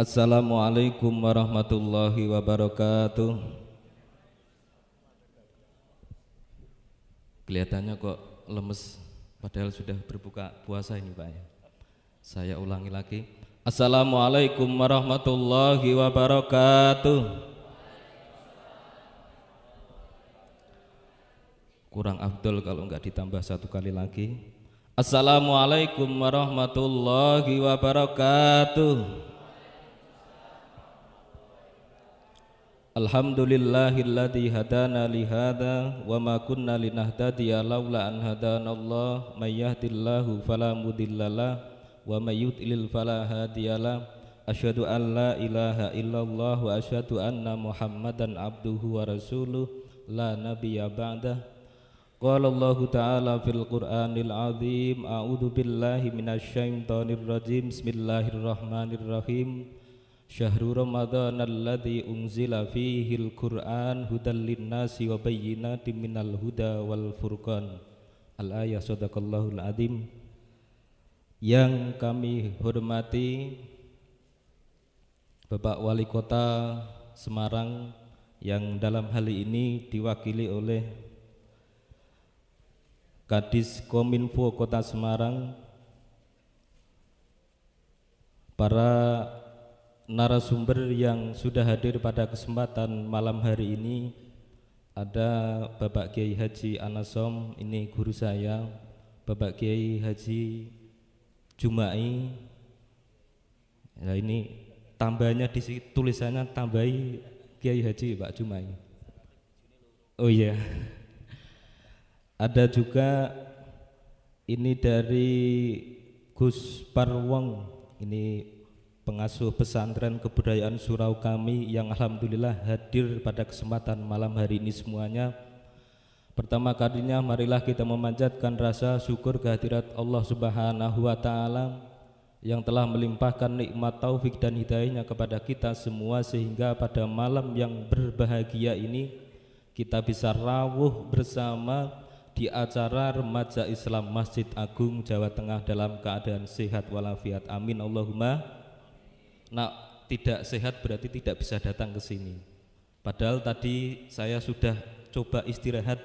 Assalamualaikum warahmatullahi wabarakatuh. Kelihatannya kok lemes, padahal sudah berbuka puasa ini Pak ya. Saya ulangi lagi. Assalamualaikum warahmatullahi wabarakatuh. Kurang abdul kalau enggak ditambah satu kali lagi. Assalamualaikum warahmatullahi wabarakatuh. Alhamdulillahilladzi hadana li hadza wa ma kunna linahtadiya laula an hadanallah may yahdillahu fala mudhillalah wa may yudlil fala hadiyalah asyhadu an la ilaha illallah wa asyhadu anna muhammadan abduhu wa rasuluh la nabiyya ba'dah qala Allah ta'ala fil qur'anil azim a'udzu billahi minasy syaithanir rajim bismillahirrahmanirrahim syahru ramadhan alladhi unzila fihi al-Qur'an hudan linnasi wa bayinati minal huda wal furqan al-ayah sadaqallahul adim yang kami hormati Bapak Wali Kota Semarang yang dalam hal ini diwakili oleh Kadis Kominfo Kota Semarang para narasumber yang sudah hadir pada kesempatan malam hari ini ada Bapak Kiai Haji Anasom ini guru saya Bapak Kiai Haji Jumai Ya ini tambahnya di tulisannya tambahi Kiai Haji Pak Jumai oh iya ada juga ini dari Gus Parwong ini pengasuh pesantren kebudayaan surau kami yang Alhamdulillah hadir pada kesempatan malam hari ini semuanya. Pertama kalinya marilah kita memanjatkan rasa syukur kehadirat Allah Subhanahu wa taala yang telah melimpahkan nikmat taufik dan hidayahnya kepada kita semua sehingga pada malam yang berbahagia ini kita bisa rawuh bersama di acara remaja Islam Masjid Agung Jawa Tengah dalam keadaan sehat walafiat. Amin Allahumma nah tidak sehat berarti tidak bisa datang ke sini padahal tadi saya sudah coba istirahat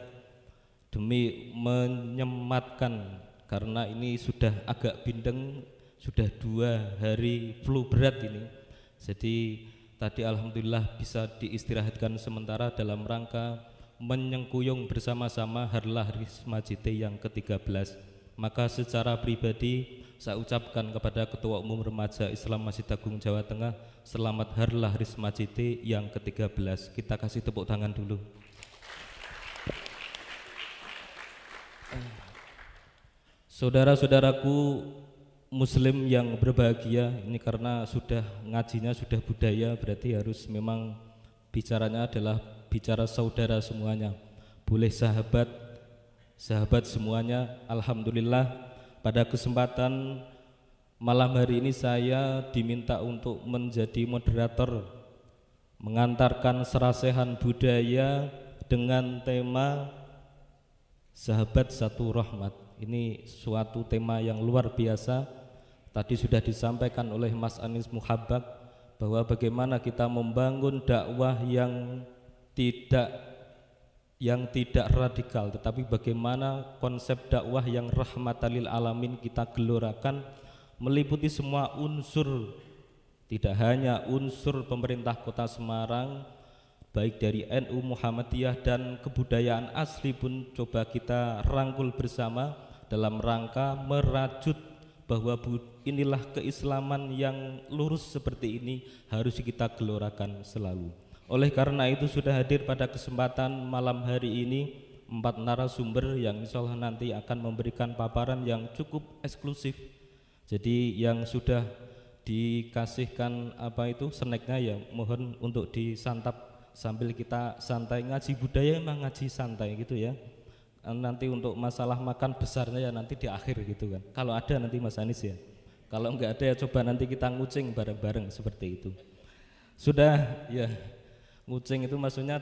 demi menyematkan karena ini sudah agak bindeng sudah dua hari flu berat ini jadi tadi Alhamdulillah bisa diistirahatkan sementara dalam rangka menyengkuyung bersama-sama Harlah Risma Jite yang ke-13 maka secara pribadi saya ucapkan kepada Ketua Umum Remaja Islam Masjid Agung Jawa Tengah, selamat Harlah Risma Citi yang ke-13. Kita kasih tepuk tangan dulu. Saudara-saudaraku muslim yang berbahagia, ini karena sudah ngajinya sudah budaya berarti harus memang bicaranya adalah bicara saudara semuanya. Boleh sahabat, sahabat semuanya, alhamdulillah pada kesempatan malam hari ini saya diminta untuk menjadi moderator mengantarkan serasehan budaya dengan tema sahabat satu rahmat. Ini suatu tema yang luar biasa. Tadi sudah disampaikan oleh Mas Anies Muhabbak bahwa bagaimana kita membangun dakwah yang tidak yang tidak radikal tetapi bagaimana konsep dakwah yang rahmatalil alamin kita gelorakan meliputi semua unsur tidak hanya unsur pemerintah kota Semarang baik dari NU Muhammadiyah dan kebudayaan asli pun coba kita rangkul bersama dalam rangka merajut bahwa inilah keislaman yang lurus seperti ini harus kita gelorakan selalu. Oleh karena itu sudah hadir pada kesempatan malam hari ini empat narasumber yang insya Allah nanti akan memberikan paparan yang cukup eksklusif. Jadi yang sudah dikasihkan apa itu snacknya ya mohon untuk disantap sambil kita santai ngaji budaya emang ngaji santai gitu ya nanti untuk masalah makan besarnya ya nanti di akhir gitu kan kalau ada nanti Mas Anies ya kalau enggak ada ya coba nanti kita ngucing bareng-bareng seperti itu sudah ya Kucing itu maksudnya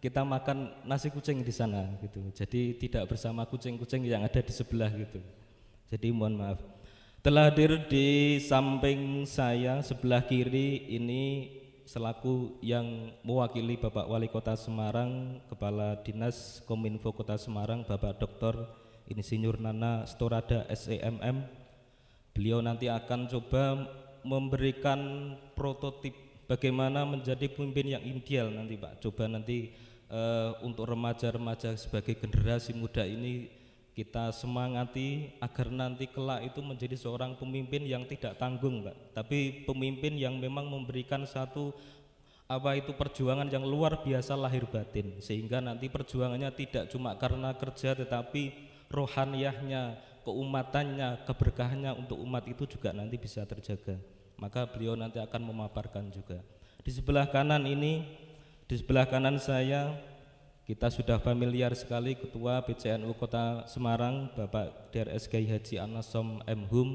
kita makan nasi kucing di sana gitu. Jadi tidak bersama kucing-kucing yang ada di sebelah gitu. Jadi mohon maaf. Telah hadir di samping saya sebelah kiri ini selaku yang mewakili Bapak Wali Kota Semarang, Kepala Dinas Kominfo Kota Semarang, Bapak Dr. Insinyur Nana Storada SEMM. Beliau nanti akan coba memberikan prototipe bagaimana menjadi pemimpin yang ideal nanti Pak. Coba nanti uh, untuk remaja-remaja sebagai generasi muda ini kita semangati agar nanti kelak itu menjadi seorang pemimpin yang tidak tanggung Pak. Tapi pemimpin yang memang memberikan satu apa itu perjuangan yang luar biasa lahir batin sehingga nanti perjuangannya tidak cuma karena kerja tetapi rohaniahnya, keumatannya, keberkahannya untuk umat itu juga nanti bisa terjaga maka beliau nanti akan memaparkan juga. Di sebelah kanan ini, di sebelah kanan saya kita sudah familiar sekali Ketua PCNU Kota Semarang Bapak DRS Gai Haji Anasom M Hum.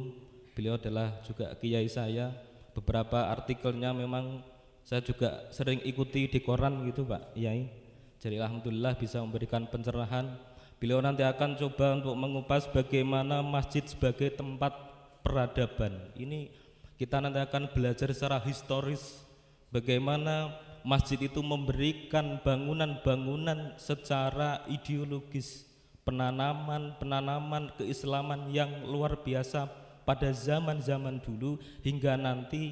Beliau adalah juga kiai saya. Beberapa artikelnya memang saya juga sering ikuti di koran gitu Pak Kiai. Jadi alhamdulillah bisa memberikan pencerahan. Beliau nanti akan coba untuk mengupas bagaimana masjid sebagai tempat peradaban. Ini kita nanti akan belajar secara historis bagaimana masjid itu memberikan bangunan-bangunan secara ideologis, penanaman-penanaman keislaman yang luar biasa pada zaman-zaman dulu hingga nanti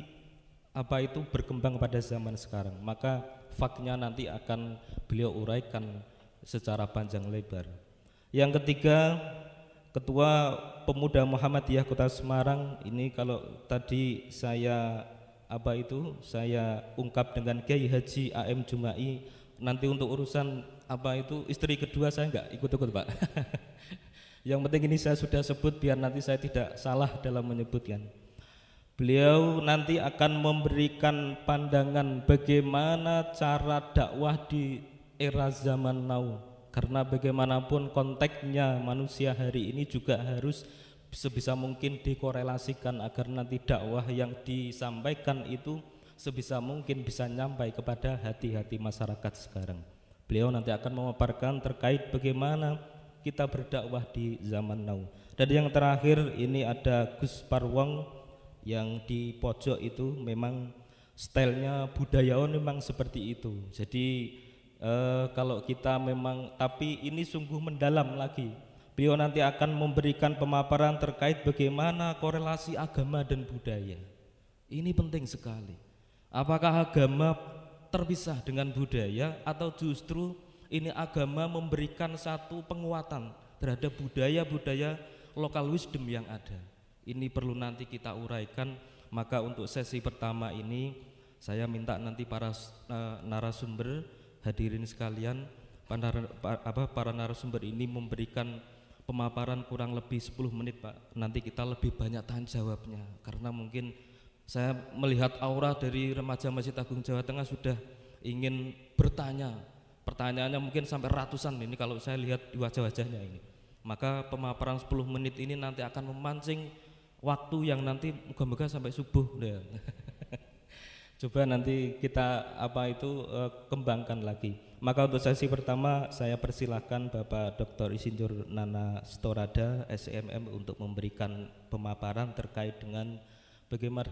apa itu berkembang pada zaman sekarang. Maka faknya nanti akan beliau uraikan secara panjang lebar. Yang ketiga, Ketua Pemuda Muhammadiyah Kota Semarang ini kalau tadi saya apa itu saya ungkap dengan Kiai Haji AM Jumai nanti untuk urusan apa itu istri kedua saya enggak ikut-ikut Pak yang penting ini saya sudah sebut biar nanti saya tidak salah dalam menyebutkan beliau nanti akan memberikan pandangan bagaimana cara dakwah di era zaman now karena bagaimanapun konteksnya manusia hari ini juga harus sebisa mungkin dikorelasikan agar nanti dakwah yang disampaikan itu sebisa mungkin bisa nyampai kepada hati-hati masyarakat sekarang. Beliau nanti akan memaparkan terkait bagaimana kita berdakwah di zaman now. Dan yang terakhir ini ada Gus Parwong yang di pojok itu memang stylenya budayawan memang seperti itu. Jadi uh, kalau kita memang tapi ini sungguh mendalam lagi beliau nanti akan memberikan pemaparan terkait bagaimana korelasi agama dan budaya ini penting sekali apakah agama terpisah dengan budaya atau justru ini agama memberikan satu penguatan terhadap budaya-budaya lokal wisdom yang ada ini perlu nanti kita uraikan maka untuk sesi pertama ini saya minta nanti para eh, narasumber hadirin sekalian, para, apa, para narasumber ini memberikan pemaparan kurang lebih 10 menit Pak. Nanti kita lebih banyak tahan jawabnya karena mungkin saya melihat aura dari remaja Masjid Agung Jawa Tengah sudah ingin bertanya. Pertanyaannya mungkin sampai ratusan ini kalau saya lihat di wajah-wajahnya ini. Maka pemaparan 10 menit ini nanti akan memancing waktu yang nanti moga-moga sampai subuh. Ya coba nanti kita apa itu uh, kembangkan lagi. Maka untuk sesi pertama saya persilahkan Bapak Dr. Isinjur Nana Storada SMM e untuk memberikan pemaparan terkait dengan bagaimana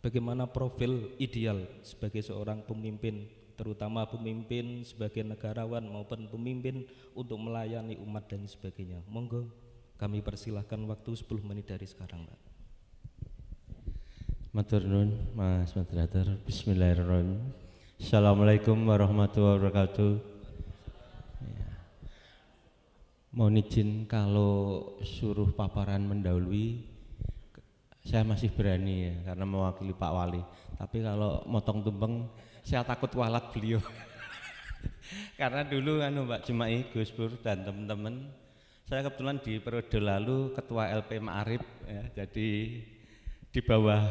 bagaimana profil ideal sebagai seorang pemimpin terutama pemimpin sebagai negarawan maupun pemimpin untuk melayani umat dan sebagainya. Monggo kami persilahkan waktu 10 menit dari sekarang, Pak. Matur nun, Mas Moderator. Bismillahirrahmanirrahim. Assalamualaikum warahmatullahi wabarakatuh. Ya. Mohon izin kalau suruh paparan mendahului, saya masih berani ya karena mewakili Pak Wali. Tapi kalau motong tumpeng, saya takut walat beliau. karena dulu anu Mbak Jumai, Gus Bur dan teman-teman, saya kebetulan di periode lalu ketua LP Ma'arif ya, jadi di bawah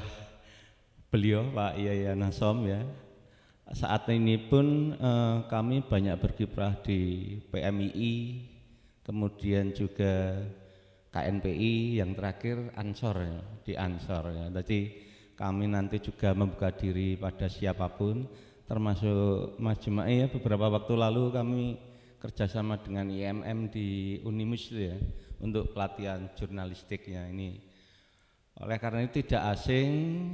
beliau Pak Yaya Nasom ya. Saat ini pun eh, kami banyak berkiprah di PMII, kemudian juga KNPI yang terakhir Ansor ya, di Ansor ya. Jadi kami nanti juga membuka diri pada siapapun termasuk Mas ya beberapa waktu lalu kami kerjasama dengan IMM di Unimus ya untuk pelatihan jurnalistiknya ini oleh karena itu tidak asing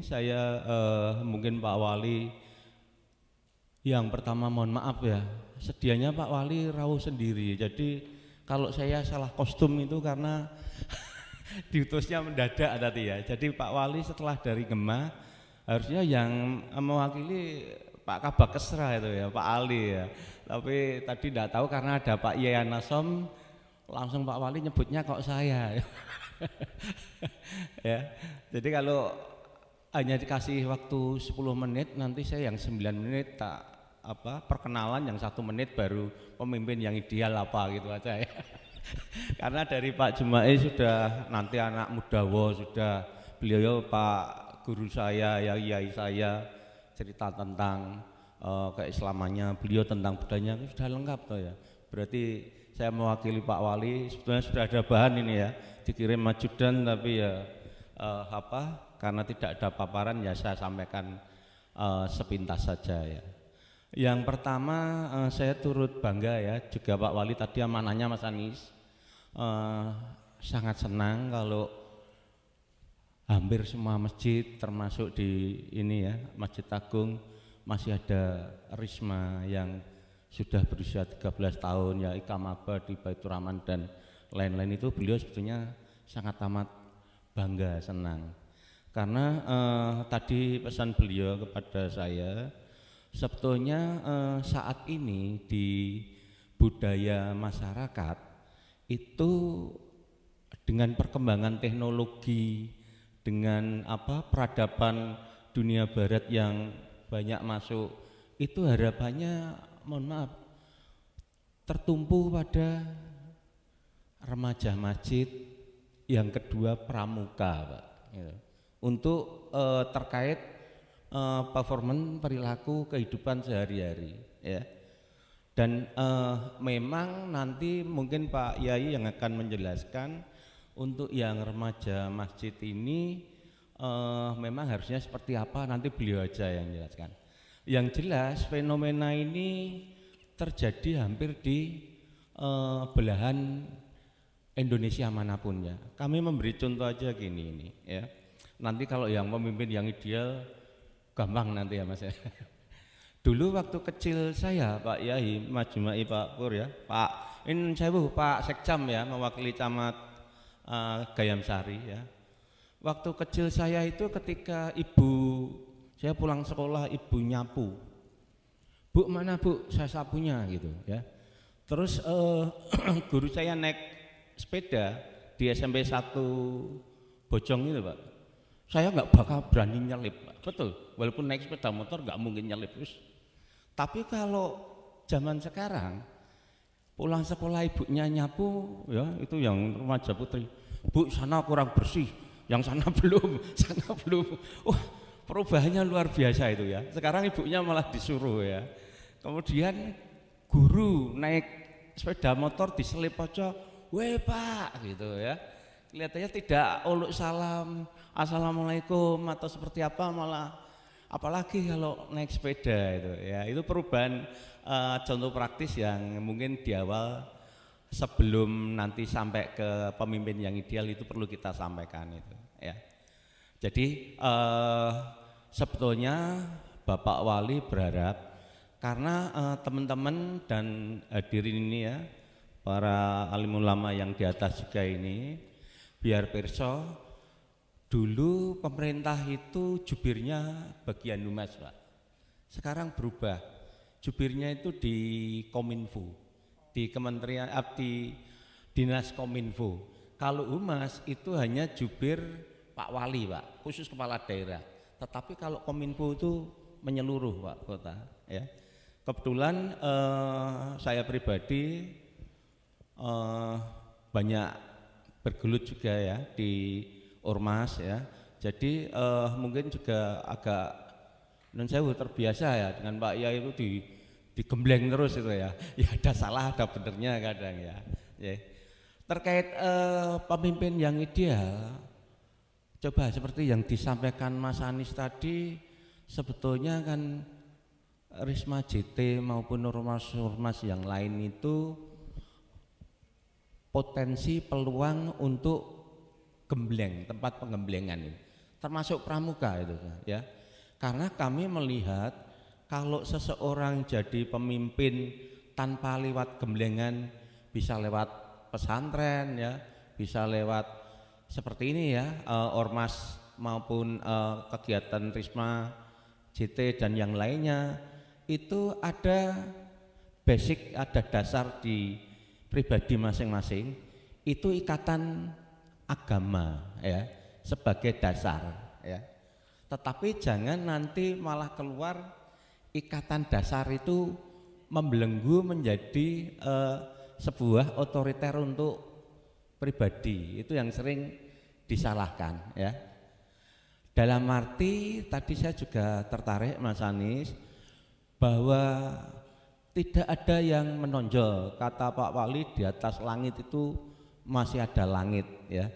saya eh, mungkin Pak Wali yang pertama mohon maaf ya, sedianya Pak Wali rawuh sendiri. Jadi kalau saya salah kostum itu karena diutusnya mendadak tadi ya. Jadi Pak Wali setelah dari Gemah harusnya yang mewakili Pak Kabak Kesra itu ya, Pak Ali ya. Tapi tadi tidak tahu karena ada Pak Yaya Nasom langsung Pak Wali nyebutnya kok saya. ya. Jadi kalau hanya dikasih waktu 10 menit nanti saya yang 9 menit tak apa perkenalan yang satu menit baru pemimpin yang ideal apa gitu aja ya. Karena dari Pak Jumai sudah nanti anak muda wo sudah beliau Pak guru saya ya yai saya cerita tentang uh, keislamannya beliau tentang budayanya sudah lengkap tuh ya. Berarti saya mewakili Pak Wali sebetulnya sudah ada bahan ini ya dikirim majudan tapi ya uh, apa karena tidak ada paparan ya saya sampaikan uh, sepintas saja ya. Yang pertama uh, saya turut bangga ya juga Pak Wali tadi amanahnya Mas Anies uh, sangat senang kalau hampir semua masjid termasuk di ini ya Masjid Agung masih ada Risma yang sudah berusia 13 tahun ya Ikamaba di Baitur Rahman dan lain-lain itu beliau sebetulnya sangat amat bangga senang karena eh, tadi pesan beliau kepada saya sebetulnya eh, saat ini di budaya masyarakat itu dengan perkembangan teknologi dengan apa peradaban dunia barat yang banyak masuk itu harapannya mohon maaf tertumpu pada remaja masjid, yang kedua pramuka, Pak. Gitu. Untuk uh, terkait uh, performance perilaku kehidupan sehari-hari, ya. Dan uh, memang nanti mungkin Pak Yai yang akan menjelaskan untuk yang remaja masjid ini uh, memang harusnya seperti apa nanti beliau aja yang jelaskan. Yang jelas fenomena ini terjadi hampir di uh, belahan Indonesia manapun ya. Kami memberi contoh aja gini ini ya. Nanti kalau yang pemimpin yang ideal gampang nanti ya Mas. ya. Dulu waktu kecil saya Pak Yahi Majumai Pak Pur ya, Pak ini saya bu, Pak Sekcam ya mewakili camat uh, eh, Gayam Sari ya. Waktu kecil saya itu ketika ibu saya pulang sekolah ibu nyapu. Bu mana bu saya sapunya gitu ya. Terus uh, guru saya naik sepeda di SMP 1 Bojong itu Pak. Saya nggak bakal berani nyelip Pak. Betul, walaupun naik sepeda motor nggak mungkin nyelip. Terus. Tapi kalau zaman sekarang pulang sekolah ibunya nyapu ya itu yang remaja putri. Bu sana kurang bersih, yang sana belum, sana belum. Wah, oh, perubahannya luar biasa itu ya. Sekarang ibunya malah disuruh ya. Kemudian guru naik sepeda motor diselip aja weh pak gitu ya kelihatannya tidak uluk salam assalamualaikum atau seperti apa malah apalagi kalau naik sepeda itu ya itu perubahan uh, contoh praktis yang mungkin di awal sebelum nanti sampai ke pemimpin yang ideal itu perlu kita sampaikan itu ya jadi uh, sebetulnya Bapak Wali berharap karena eh, teman-teman uh, dan hadirin ini ya para alim ulama yang di atas juga ini biar perso dulu pemerintah itu jubirnya bagian humas pak sekarang berubah jubirnya itu di kominfo di kementerian abdi eh, dinas kominfo kalau humas itu hanya jubir pak wali pak khusus kepala daerah tetapi kalau kominfo itu menyeluruh pak kota ya kebetulan eh, saya pribadi uh, banyak bergelut juga ya di ormas ya. Jadi uh, mungkin juga agak non saya terbiasa ya dengan Pak Yai itu di digembleng terus itu ya. Ya ada salah ada benernya kadang ya. ya. Terkait uh, pemimpin yang ideal, coba seperti yang disampaikan Mas Anies tadi, sebetulnya kan Risma JT maupun ormas-ormas yang lain itu potensi peluang untuk gembleng, tempat penggemblengan termasuk pramuka itu ya. Karena kami melihat kalau seseorang jadi pemimpin tanpa lewat gemblengan bisa lewat pesantren ya, bisa lewat seperti ini ya, uh, ormas maupun uh, kegiatan Risma, JT dan yang lainnya itu ada basic ada dasar di pribadi masing-masing itu ikatan agama ya sebagai dasar ya. Tetapi jangan nanti malah keluar ikatan dasar itu membelenggu menjadi eh, sebuah otoriter untuk pribadi. Itu yang sering disalahkan ya. Dalam arti tadi saya juga tertarik Mas Anies bahwa tidak ada yang menonjol. Kata Pak Wali di atas langit itu masih ada langit ya.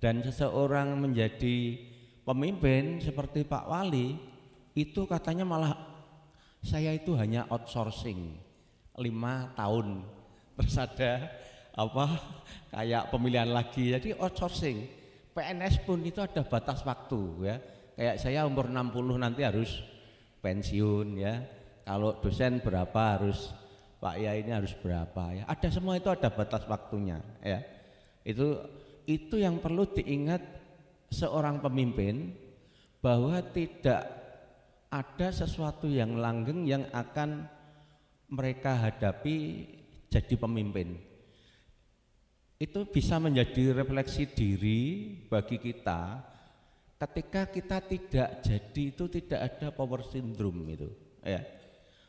Dan seseorang menjadi pemimpin seperti Pak Wali itu katanya malah saya itu hanya outsourcing lima tahun terus ada apa kayak pemilihan lagi jadi outsourcing PNS pun itu ada batas waktu ya kayak saya umur 60 nanti harus pensiun ya kalau dosen berapa harus Pak ya ini harus berapa ya ada semua itu ada batas waktunya ya itu itu yang perlu diingat seorang pemimpin bahwa tidak ada sesuatu yang langgeng yang akan mereka hadapi jadi pemimpin itu bisa menjadi refleksi diri bagi kita ketika kita tidak jadi itu tidak ada power syndrome itu ya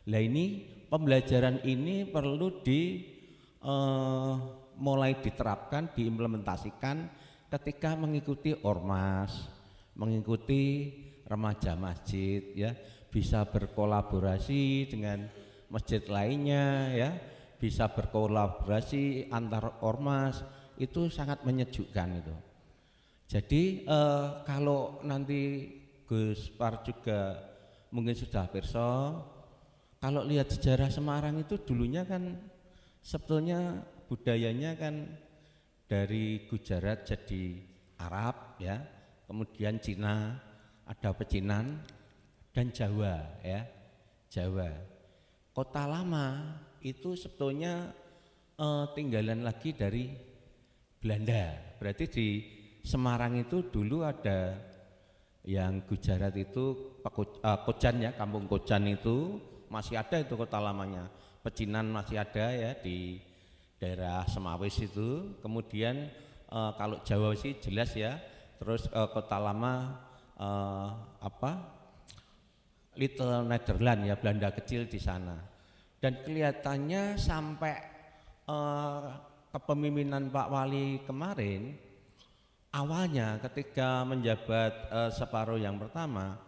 Nah ini pembelajaran ini perlu di uh, mulai diterapkan, diimplementasikan ketika mengikuti ormas, mengikuti remaja masjid ya, bisa berkolaborasi dengan masjid lainnya ya, bisa berkolaborasi antar ormas itu sangat menyejukkan itu. Jadi eh, kalau nanti Gus Par juga mungkin sudah bersol kalau lihat sejarah Semarang itu dulunya kan sebetulnya budayanya kan dari Gujarat jadi Arab ya, kemudian Cina, ada Pecinan dan Jawa ya. Jawa. Kota lama itu sebetulnya eh, tinggalan lagi dari Belanda. Berarti di Semarang itu dulu ada yang Gujarat itu eh, Kocan ya, Kampung Kocan itu masih ada itu kota lamanya pecinan masih ada ya di daerah Semawis itu kemudian e, kalau Jawa sih jelas ya terus e, kota lama e, apa Little Netherland ya Belanda kecil di sana dan kelihatannya sampai e, kepemimpinan Pak Wali kemarin awalnya ketika menjabat e, separuh yang pertama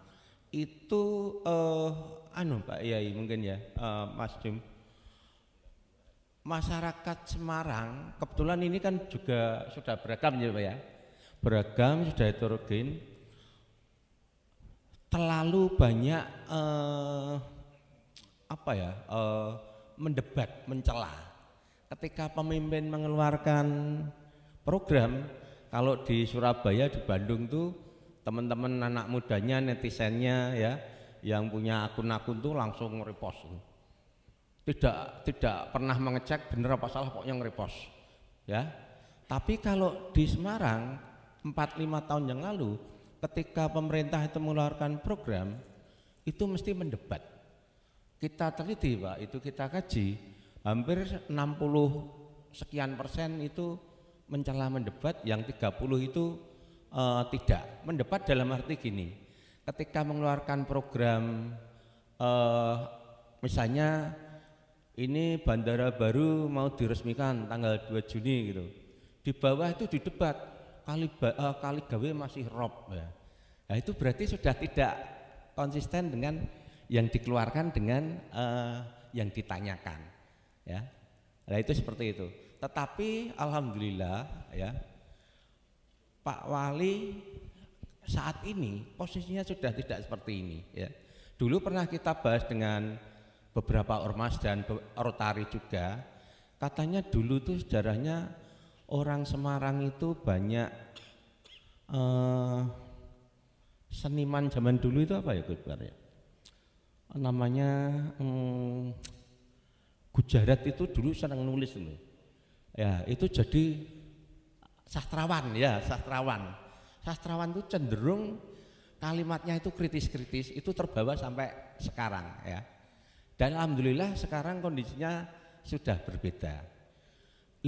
itu uh, anu Pak Yai mungkin ya uh, Mas Jum masyarakat Semarang kebetulan ini kan juga sudah beragam ya Pak ya beragam sudah heterogen terlalu banyak eh, apa ya eh, mendebat mencela ketika pemimpin mengeluarkan program kalau di Surabaya di Bandung tuh teman-teman anak mudanya netizennya ya yang punya akun-akun tuh langsung repost tidak tidak pernah mengecek bener apa salah pokoknya ngerepost ya tapi kalau di Semarang 4-5 tahun yang lalu ketika pemerintah itu mengeluarkan program itu mesti mendebat kita teliti Pak itu kita kaji hampir 60 sekian persen itu mencela mendebat yang 30 itu uh, tidak. mendapat dalam arti gini, ketika mengeluarkan program uh, misalnya ini bandara baru mau diresmikan tanggal 2 Juni gitu. Di bawah itu didebat kali uh, kali gawe masih rob ya. Nah, itu berarti sudah tidak konsisten dengan yang dikeluarkan dengan uh, yang ditanyakan ya. Nah, itu seperti itu. Tetapi alhamdulillah ya Pak Wali saat ini posisinya sudah tidak seperti ini ya. Dulu pernah kita bahas dengan beberapa ormas dan rotari juga, katanya dulu tuh sejarahnya orang Semarang itu banyak eh, seniman zaman dulu itu apa ya Gus ya? Namanya hmm, Gujarat itu dulu senang nulis ini. Ya, itu jadi sastrawan ya sastrawan sastrawan itu cenderung kalimatnya itu kritis-kritis itu terbawa sampai sekarang ya dan alhamdulillah sekarang kondisinya sudah berbeda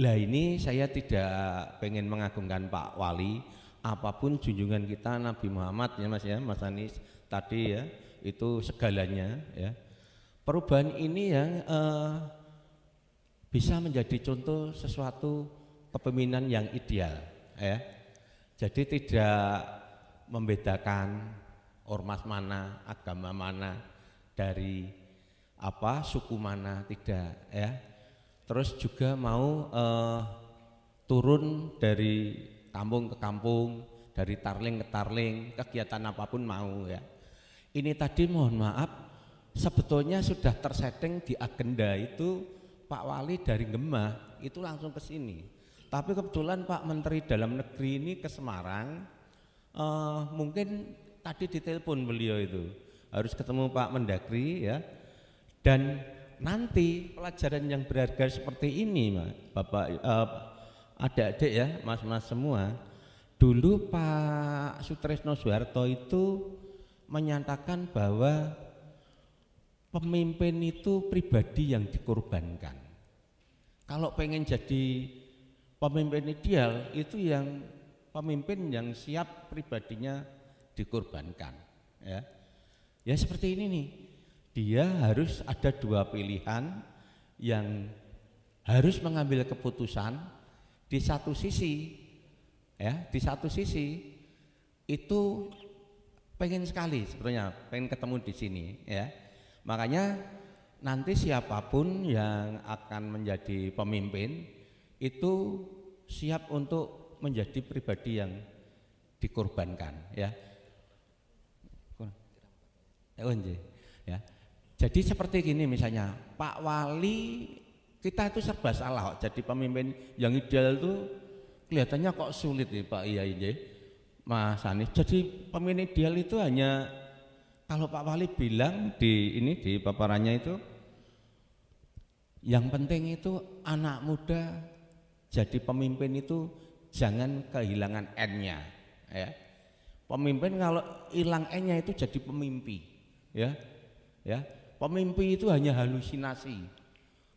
lah ini saya tidak pengen mengagungkan Pak Wali apapun junjungan kita Nabi Muhammad ya Mas ya Mas Anies tadi ya itu segalanya ya perubahan ini yang eh, bisa menjadi contoh sesuatu kepemimpinan yang ideal ya. Jadi tidak membedakan ormas mana, agama mana, dari apa suku mana tidak ya. Terus juga mau eh, turun dari kampung ke kampung, dari tarling ke tarling, kegiatan apapun mau ya. Ini tadi mohon maaf sebetulnya sudah tersetting di agenda itu Pak Wali dari Gemah itu langsung ke sini tapi kebetulan Pak Menteri Dalam Negeri ini ke Semarang, uh, mungkin tadi ditelepon beliau itu harus ketemu Pak Mendagri ya. Dan nanti pelajaran yang berharga seperti ini, Pak, Bapak, uh, adik-adik ya, mas-mas semua. Dulu Pak Sutrisno Soeharto itu menyatakan bahwa pemimpin itu pribadi yang dikorbankan. Kalau pengen jadi pemimpin ideal itu yang pemimpin yang siap pribadinya dikorbankan ya ya seperti ini nih dia harus ada dua pilihan yang harus mengambil keputusan di satu sisi ya di satu sisi itu pengen sekali sebenarnya pengen ketemu di sini ya makanya nanti siapapun yang akan menjadi pemimpin itu siap untuk menjadi pribadi yang dikorbankan ya. Ya, ya. ya. Jadi seperti gini misalnya Pak Wali kita itu serba salah jadi pemimpin yang ideal itu kelihatannya kok sulit nih ya, Pak Iya ini Mas Anies. Jadi pemimpin ideal itu hanya kalau Pak Wali bilang di ini di paparannya itu yang penting itu anak muda jadi pemimpin itu jangan kehilangan N-nya ya. Pemimpin kalau hilang N-nya itu jadi pemimpi ya. Ya. Pemimpi itu hanya halusinasi.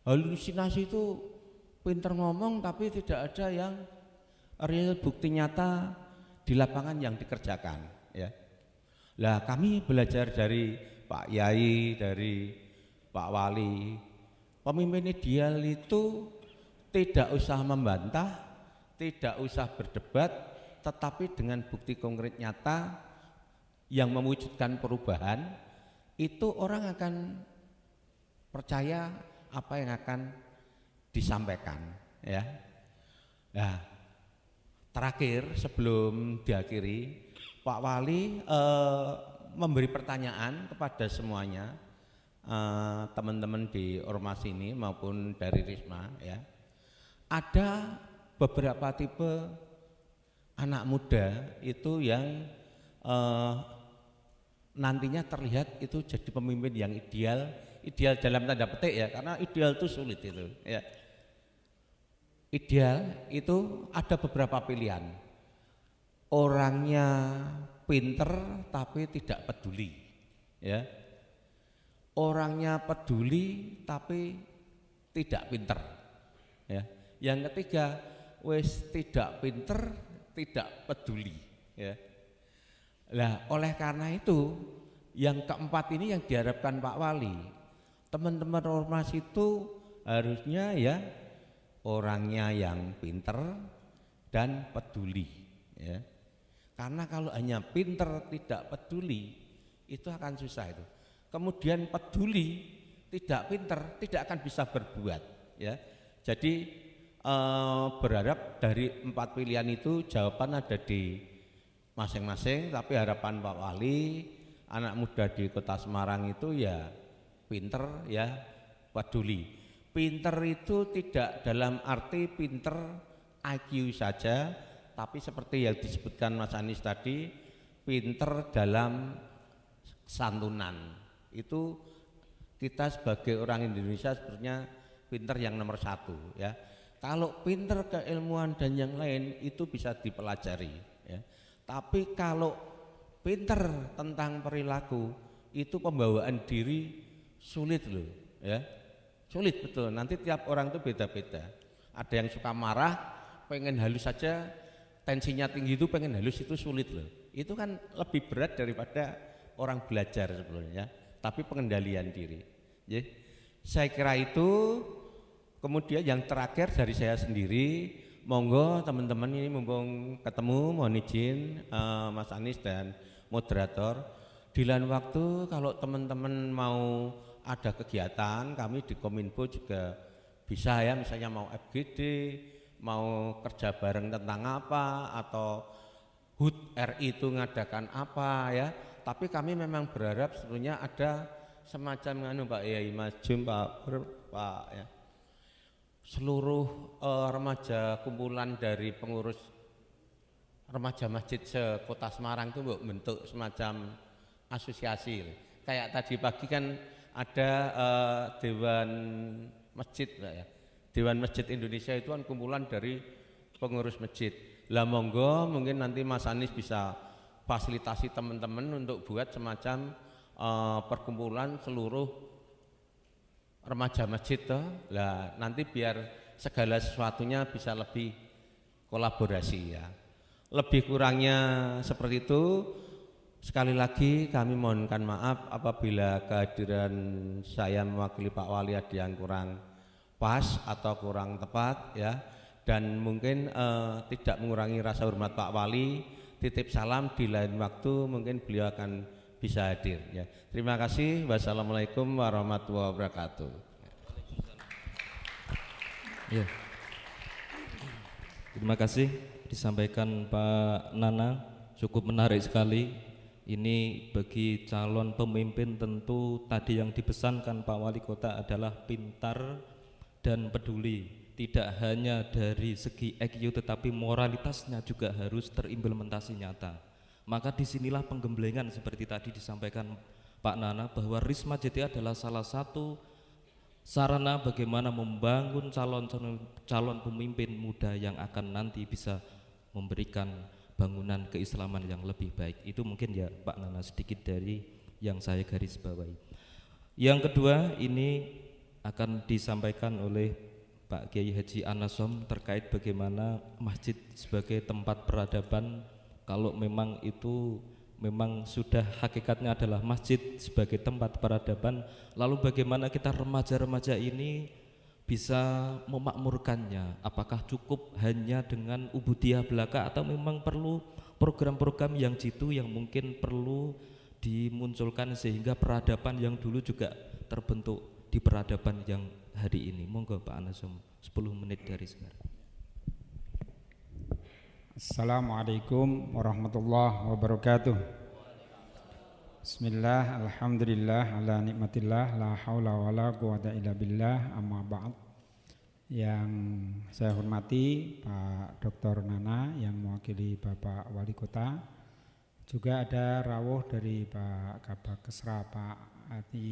Halusinasi itu pinter ngomong tapi tidak ada yang real bukti nyata di lapangan yang dikerjakan ya. Lah kami belajar dari Pak Yai, dari Pak Wali. Pemimpin ideal itu tidak usah membantah, tidak usah berdebat, tetapi dengan bukti konkret nyata yang mewujudkan perubahan, itu orang akan percaya apa yang akan disampaikan, ya. Nah, terakhir sebelum diakhiri, Pak Wali eh, memberi pertanyaan kepada semuanya eh, teman-teman eh, teman -teman di ormas ini maupun dari Risma, ya ada beberapa tipe anak muda itu yang eh, nantinya terlihat itu jadi pemimpin yang ideal, ideal dalam tanda petik ya, karena ideal itu sulit itu ya. Ideal itu ada beberapa pilihan. Orangnya pinter tapi tidak peduli ya. Orangnya peduli tapi tidak pinter ya yang ketiga, wis tidak pinter, tidak peduli. Ya. Nah, oleh karena itu, yang keempat ini yang diharapkan Pak Wali. Teman-teman ormas itu harusnya ya orangnya yang pinter dan peduli. Ya. Karena kalau hanya pinter tidak peduli itu akan susah itu. Kemudian peduli tidak pinter tidak akan bisa berbuat. Ya. Jadi Eh, berharap dari empat pilihan itu jawaban ada di masing-masing tapi harapan Pak Wali anak muda di kota Semarang itu ya pinter ya peduli pinter itu tidak dalam arti pinter IQ saja tapi seperti yang disebutkan Mas Anies tadi pinter dalam santunan itu kita sebagai orang Indonesia sebenarnya pinter yang nomor satu ya kalau pinter keilmuan dan yang lain itu bisa dipelajari. Ya. Tapi kalau pinter tentang perilaku itu pembawaan diri sulit loh. Ya. Sulit betul. Nanti tiap orang itu beda-beda. Ada yang suka marah, pengen halus saja, tensinya tinggi itu pengen halus itu sulit loh. Itu kan lebih berat daripada orang belajar sebelumnya. Tapi pengendalian diri. Ya. Saya kira itu Kemudian yang terakhir dari saya sendiri, monggo teman-teman ini mumpung ketemu mohon izin uh, Mas Anies dan moderator di lain waktu kalau teman-teman mau ada kegiatan kami di Kominfo juga bisa ya misalnya mau FGD, mau kerja bareng tentang apa atau HUT RI itu ngadakan apa ya. Tapi kami memang berharap sebetulnya ada semacam anu Pak Yai Majum, Pak Pak ya seluruh uh, remaja kumpulan dari pengurus remaja masjid sekota Semarang itu bentuk semacam asosiasi. Kayak tadi pagi kan ada uh, dewan masjid ya. Dewan Masjid Indonesia itu kan kumpulan dari pengurus masjid. Lah monggo mungkin nanti Mas Anies bisa fasilitasi teman-teman untuk buat semacam uh, perkumpulan seluruh remaja masjid toh. Lah nanti biar segala sesuatunya bisa lebih kolaborasi ya. Lebih kurangnya seperti itu. Sekali lagi kami mohonkan maaf apabila kehadiran saya mewakili Pak Wali ada yang kurang pas atau kurang tepat ya dan mungkin eh, tidak mengurangi rasa hormat Pak Wali titip salam di lain waktu mungkin beliau akan bisa hadir ya. Terima kasih. Wassalamualaikum warahmatullahi wabarakatuh. Ya. Terima kasih disampaikan Pak Nana cukup menarik sekali ini bagi calon pemimpin tentu tadi yang dipesankan Pak Wali Kota adalah pintar dan peduli tidak hanya dari segi EQ tetapi moralitasnya juga harus terimplementasi nyata maka disinilah penggembelengan seperti tadi disampaikan Pak Nana bahwa Risma JT adalah salah satu sarana bagaimana membangun calon calon pemimpin muda yang akan nanti bisa memberikan bangunan keislaman yang lebih baik. Itu mungkin ya Pak Nana sedikit dari yang saya garis bawahi. Yang kedua ini akan disampaikan oleh Pak Kiai Haji Anasom terkait bagaimana masjid sebagai tempat peradaban kalau memang itu memang sudah hakikatnya adalah masjid sebagai tempat peradaban lalu bagaimana kita remaja-remaja ini bisa memakmurkannya apakah cukup hanya dengan ubudiah belaka atau memang perlu program-program yang jitu yang mungkin perlu dimunculkan sehingga peradaban yang dulu juga terbentuk di peradaban yang hari ini monggo Pak Anasum 10 menit dari sekarang Assalamualaikum warahmatullahi wabarakatuh. Bismillah, alhamdulillah, ala nikmatillah, la haula wa la quwata illa billah, amma ba'd. Yang saya hormati Pak Dr. Nana yang mewakili Bapak Wali Kota. Juga ada rawuh dari Pak Kabak Kesra, Pak Ati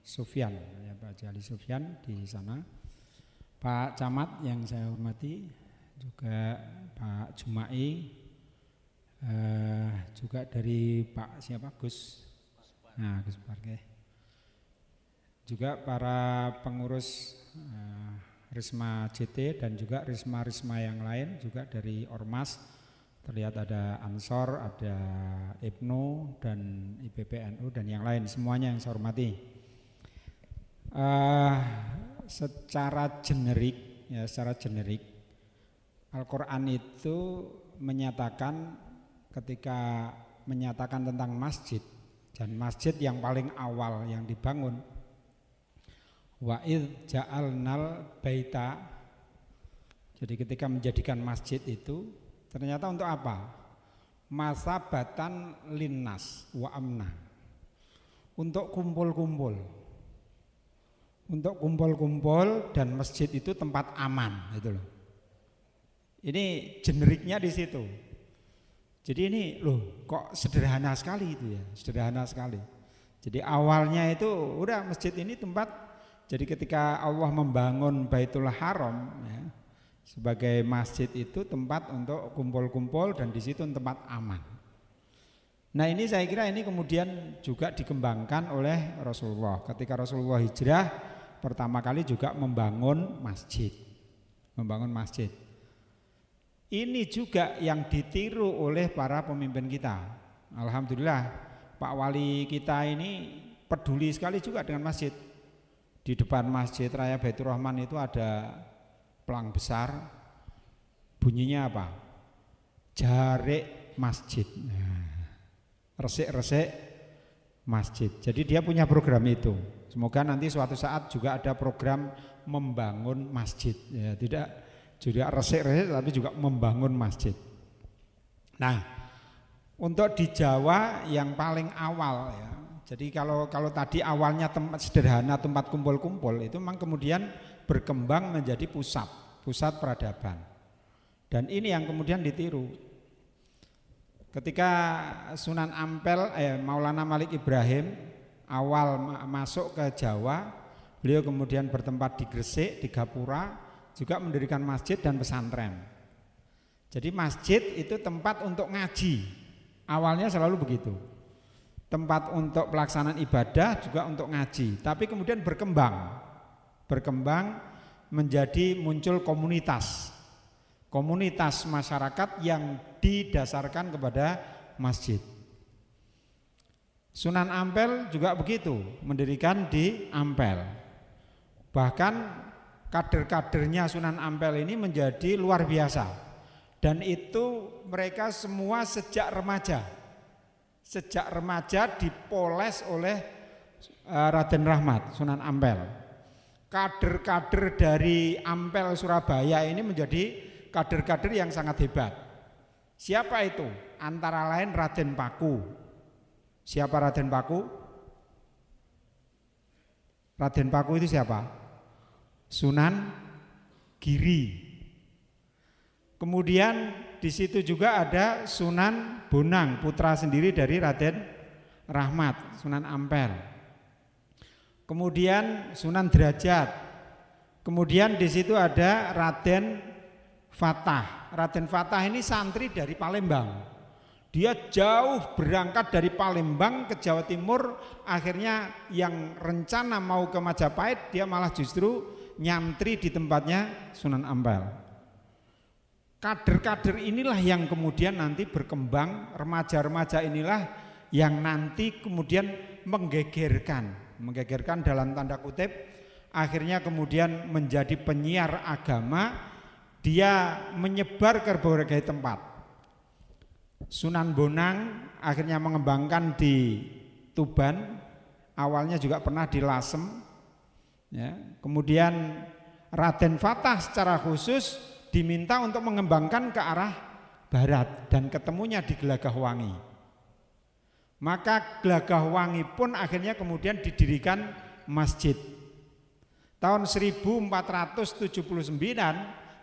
Sufyan, ya Pak Jali Sufyan di sana. Pak Camat yang saya hormati, juga Pak Jumai, eh, juga dari Pak siapa Gus, nah Gus Parke, juga para pengurus eh, Risma CT dan juga Risma-Risma yang lain juga dari Ormas, terlihat ada Ansor, ada Ibnu dan IPPNU dan yang lain semuanya yang saya hormati. Uh, secara generik ya secara generik Al-Quran itu menyatakan ketika menyatakan tentang masjid dan masjid yang paling awal yang dibangun wa ja'alnal baita jadi ketika menjadikan masjid itu ternyata untuk apa masabatan linnas wa amna untuk kumpul-kumpul untuk kumpul-kumpul dan masjid itu tempat aman gitu loh ini generiknya di situ. Jadi ini loh kok sederhana sekali itu ya, sederhana sekali. Jadi awalnya itu udah masjid ini tempat jadi ketika Allah membangun Baitul Haram ya, sebagai masjid itu tempat untuk kumpul-kumpul dan di situ tempat aman. Nah ini saya kira ini kemudian juga dikembangkan oleh Rasulullah. Ketika Rasulullah hijrah pertama kali juga membangun masjid. Membangun masjid. Ini juga yang ditiru oleh para pemimpin kita. Alhamdulillah Pak Wali kita ini peduli sekali juga dengan masjid. Di depan Masjid Raya Baitur Rahman itu ada pelang besar. Bunyinya apa? Jarik masjid. Nah, resik-resik masjid. Jadi dia punya program itu. Semoga nanti suatu saat juga ada program membangun masjid. Ya, tidak jadi resik-resik tapi juga membangun masjid. Nah, untuk di Jawa yang paling awal ya. Jadi kalau kalau tadi awalnya tempat sederhana tempat kumpul-kumpul itu memang kemudian berkembang menjadi pusat, pusat peradaban. Dan ini yang kemudian ditiru. Ketika Sunan Ampel eh, Maulana Malik Ibrahim awal masuk ke Jawa, beliau kemudian bertempat di Gresik, di Gapura, juga mendirikan masjid dan pesantren. Jadi masjid itu tempat untuk ngaji. Awalnya selalu begitu. Tempat untuk pelaksanaan ibadah juga untuk ngaji, tapi kemudian berkembang. Berkembang menjadi muncul komunitas. Komunitas masyarakat yang didasarkan kepada masjid. Sunan Ampel juga begitu, mendirikan di Ampel. Bahkan kader-kadernya Sunan Ampel ini menjadi luar biasa. Dan itu mereka semua sejak remaja. Sejak remaja dipoles oleh e, Raden Rahmat, Sunan Ampel. Kader-kader dari Ampel Surabaya ini menjadi kader-kader yang sangat hebat. Siapa itu? Antara lain Raden Paku. Siapa Raden Paku? Raden Paku itu siapa? Sunan Giri. Kemudian di situ juga ada Sunan Bonang, putra sendiri dari Raden Rahmat, Sunan Ampel. Kemudian Sunan Derajat. Kemudian di situ ada Raden Fatah. Raden Fatah ini santri dari Palembang. Dia jauh berangkat dari Palembang ke Jawa Timur, akhirnya yang rencana mau ke Majapahit dia malah justru nyantri di tempatnya Sunan Ampel. Kader-kader inilah yang kemudian nanti berkembang, remaja-remaja inilah yang nanti kemudian menggegerkan, menggegerkan dalam tanda kutip, akhirnya kemudian menjadi penyiar agama, dia menyebar ke berbagai tempat. Sunan Bonang akhirnya mengembangkan di Tuban, awalnya juga pernah di Lasem, Ya. Kemudian Raden Fatah secara khusus diminta untuk mengembangkan ke arah barat dan ketemunya di Gelagahwangi. Maka Gelagahwangi pun akhirnya kemudian didirikan masjid. Tahun 1479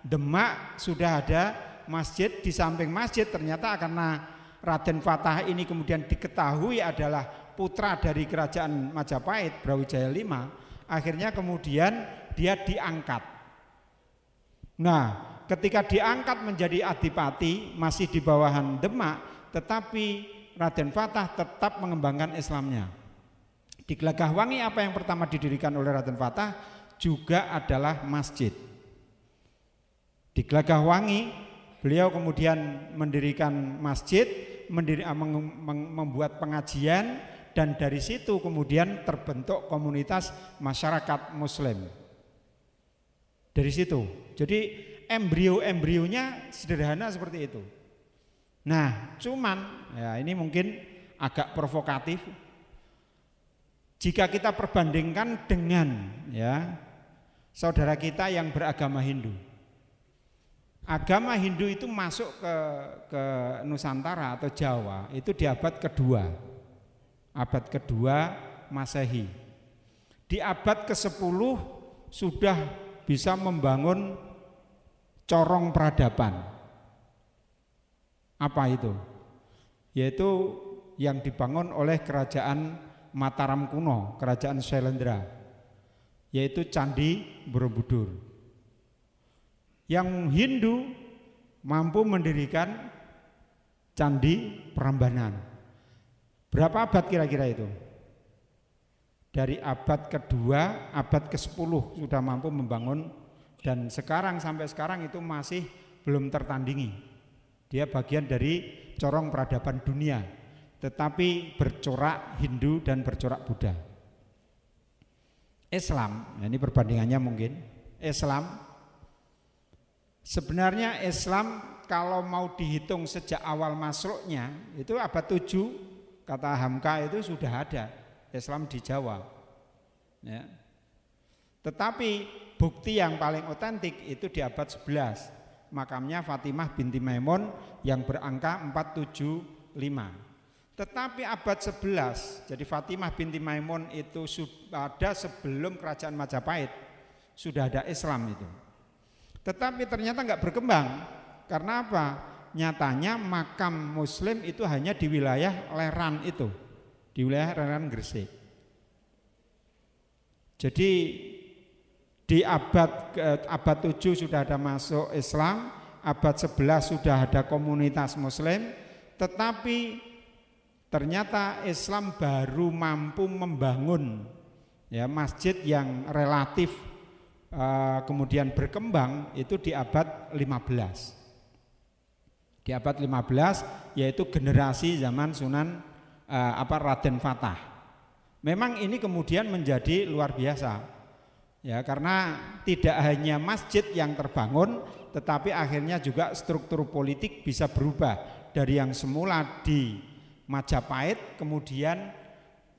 Demak sudah ada masjid di samping masjid ternyata karena Raden Fatah ini kemudian diketahui adalah putra dari kerajaan Majapahit Brawijaya V Akhirnya kemudian dia diangkat. Nah, ketika diangkat menjadi adipati masih di bawahan Demak, tetapi Raden Fatah tetap mengembangkan Islamnya. Di Wangi apa yang pertama didirikan oleh Raden Fatah juga adalah masjid. Di Wangi beliau kemudian mendirikan masjid, mendiri, membuat pengajian, dan dari situ kemudian terbentuk komunitas masyarakat muslim. Dari situ. Jadi embrio-embrionya sederhana seperti itu. Nah, cuman ya ini mungkin agak provokatif. Jika kita perbandingkan dengan ya saudara kita yang beragama Hindu. Agama Hindu itu masuk ke ke Nusantara atau Jawa itu di abad kedua abad kedua Masehi. Di abad ke-10 sudah bisa membangun corong peradaban. Apa itu? Yaitu yang dibangun oleh kerajaan Mataram kuno, kerajaan Selendra, yaitu Candi Borobudur. Yang Hindu mampu mendirikan Candi Prambanan Berapa abad kira-kira itu? Dari abad kedua, abad ke-10 sudah mampu membangun dan sekarang sampai sekarang itu masih belum tertandingi. Dia bagian dari corong peradaban dunia, tetapi bercorak Hindu dan bercorak Buddha. Islam, nah ini perbandingannya mungkin. Islam sebenarnya Islam kalau mau dihitung sejak awal masuknya itu abad 7 Kata Hamka itu sudah ada Islam di Jawa. Ya. Tetapi bukti yang paling otentik itu di abad 11 makamnya Fatimah binti Maimun yang berangka 475. Tetapi abad 11, jadi Fatimah binti Maimun itu ada sebelum kerajaan Majapahit sudah ada Islam itu. Tetapi ternyata nggak berkembang. Karena apa? nyatanya makam muslim itu hanya di wilayah Leran itu, di wilayah Leran Gresik. Jadi di abad abad 7 sudah ada masuk Islam, abad 11 sudah ada komunitas muslim, tetapi ternyata Islam baru mampu membangun ya masjid yang relatif eh, kemudian berkembang itu di abad 15 di abad 15 yaitu generasi zaman Sunan eh, apa Raden Fatah. Memang ini kemudian menjadi luar biasa. Ya, karena tidak hanya masjid yang terbangun tetapi akhirnya juga struktur politik bisa berubah dari yang semula di Majapahit kemudian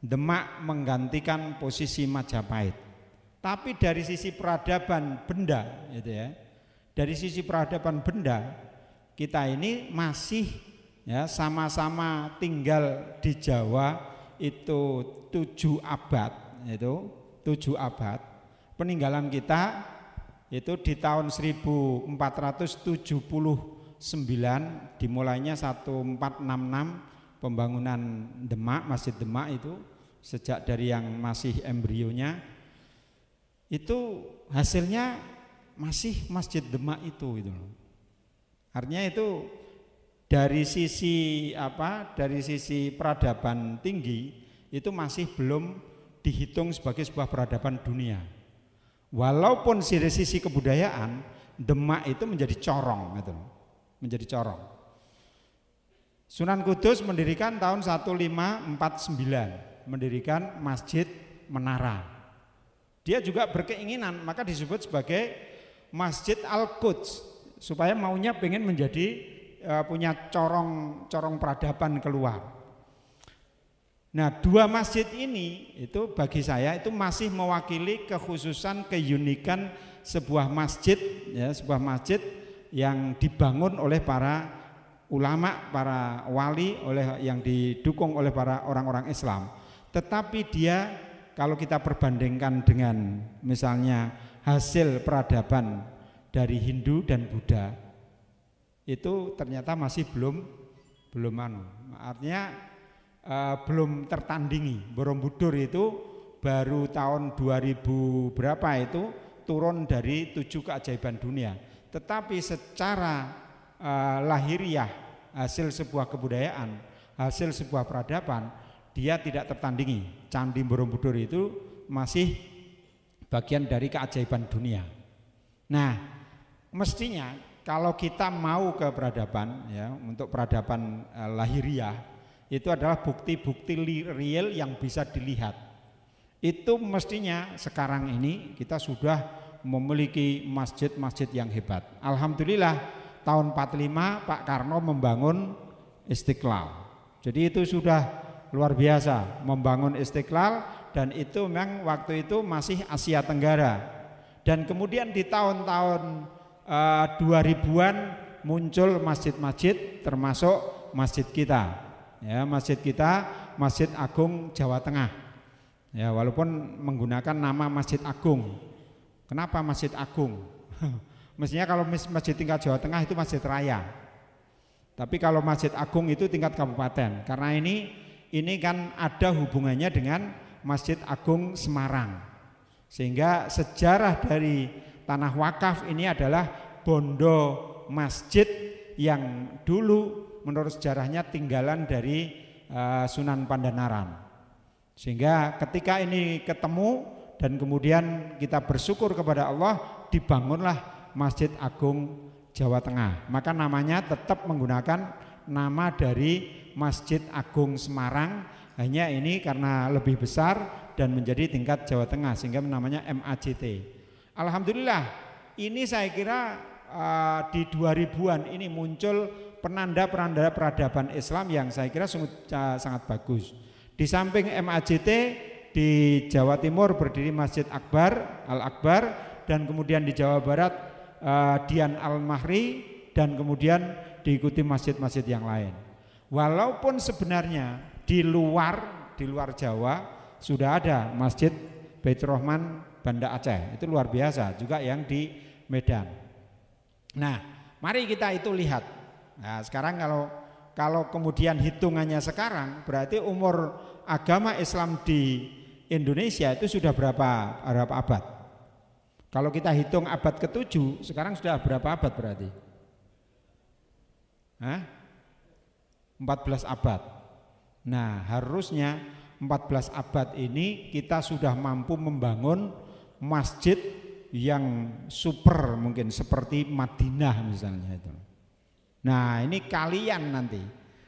Demak menggantikan posisi Majapahit. Tapi dari sisi peradaban benda gitu ya. Dari sisi peradaban benda kita ini masih ya sama-sama tinggal di Jawa itu tujuh abad itu tujuh abad peninggalan kita itu di tahun 1479 dimulainya 1466 pembangunan Demak Masjid Demak itu sejak dari yang masih embrionya itu hasilnya masih Masjid Demak itu gitu loh. Artinya itu dari sisi apa? Dari sisi peradaban tinggi itu masih belum dihitung sebagai sebuah peradaban dunia. Walaupun dari sisi kebudayaan Demak itu menjadi corong gitu. Menjadi corong. Sunan Kudus mendirikan tahun 1549, mendirikan Masjid Menara. Dia juga berkeinginan, maka disebut sebagai Masjid Al-Quds supaya maunya pengen menjadi e, punya corong corong peradaban keluar. Nah, dua masjid ini itu bagi saya itu masih mewakili kekhususan keunikan sebuah masjid ya, sebuah masjid yang dibangun oleh para ulama, para wali oleh yang didukung oleh para orang-orang Islam. Tetapi dia kalau kita perbandingkan dengan misalnya hasil peradaban dari Hindu dan Buddha itu ternyata masih belum belum anu artinya uh, belum tertandingi Borobudur itu baru tahun 2000 berapa itu turun dari tujuh keajaiban dunia tetapi secara uh, lahiriah hasil sebuah kebudayaan hasil sebuah peradaban dia tidak tertandingi Candi Borobudur itu masih bagian dari keajaiban dunia nah Mestinya kalau kita mau ke peradaban ya untuk peradaban eh, lahiriah itu adalah bukti-bukti real yang bisa dilihat. Itu mestinya sekarang ini kita sudah memiliki masjid-masjid yang hebat. Alhamdulillah tahun 45 Pak Karno membangun Istiqlal. Jadi itu sudah luar biasa membangun Istiqlal dan itu memang waktu itu masih Asia Tenggara. Dan kemudian di tahun-tahun uh, eh, 2000 muncul masjid-masjid termasuk masjid kita. Ya, masjid kita Masjid Agung Jawa Tengah. Ya, walaupun menggunakan nama Masjid Agung. Kenapa Masjid Agung? Mestinya kalau masjid tingkat Jawa Tengah itu masjid raya. Tapi kalau Masjid Agung itu tingkat kabupaten. Karena ini ini kan ada hubungannya dengan Masjid Agung Semarang. Sehingga sejarah dari tanah wakaf ini adalah bondo masjid yang dulu menurut sejarahnya tinggalan dari eh, Sunan Pandanaran. Sehingga ketika ini ketemu dan kemudian kita bersyukur kepada Allah dibangunlah Masjid Agung Jawa Tengah. Maka namanya tetap menggunakan nama dari Masjid Agung Semarang hanya ini karena lebih besar dan menjadi tingkat Jawa Tengah sehingga namanya MAJT. Alhamdulillah ini saya kira uh, di 2000-an ini muncul penanda-penanda peradaban Islam yang saya kira eh, sangat bagus. Di samping MAJT di Jawa Timur berdiri Masjid Akbar, Al Akbar dan kemudian di Jawa Barat uh, Dian Al Mahri dan kemudian diikuti masjid-masjid yang lain. Walaupun sebenarnya di luar di luar Jawa sudah ada Masjid Baitur Rahman Banda Aceh. Itu luar biasa juga yang di Medan. Nah, mari kita itu lihat. Nah, sekarang kalau kalau kemudian hitungannya sekarang berarti umur agama Islam di Indonesia itu sudah berapa berapa abad? Kalau kita hitung abad ke-7, sekarang sudah berapa abad berarti? Hah? 14 abad. Nah, harusnya 14 abad ini kita sudah mampu membangun masjid yang super mungkin seperti Madinah misalnya itu. Nah, ini kalian nanti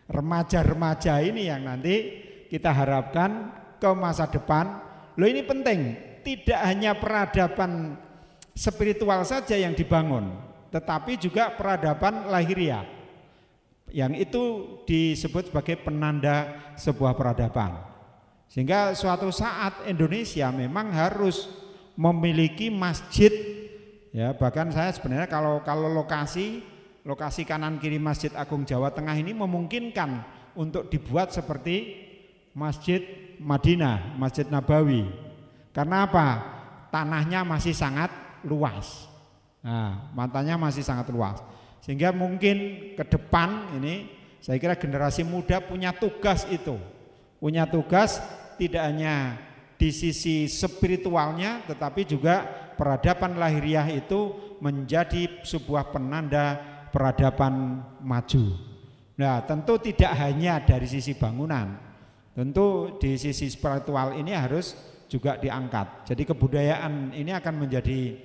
remaja-remaja ini yang nanti kita harapkan ke masa depan. Loh ini penting, tidak hanya peradaban spiritual saja yang dibangun, tetapi juga peradaban lahiriah. Yang itu disebut sebagai penanda sebuah peradaban. Sehingga suatu saat Indonesia memang harus memiliki masjid ya bahkan saya sebenarnya kalau kalau lokasi lokasi kanan kiri Masjid Agung Jawa Tengah ini memungkinkan untuk dibuat seperti Masjid Madinah, Masjid Nabawi. Karena apa? Tanahnya masih sangat luas. Nah, matanya masih sangat luas. Sehingga mungkin ke depan ini saya kira generasi muda punya tugas itu. Punya tugas tidak hanya di sisi spiritualnya tetapi juga peradaban lahiriah itu menjadi sebuah penanda peradaban maju. Nah, tentu tidak hanya dari sisi bangunan. Tentu di sisi spiritual ini harus juga diangkat. Jadi kebudayaan ini akan menjadi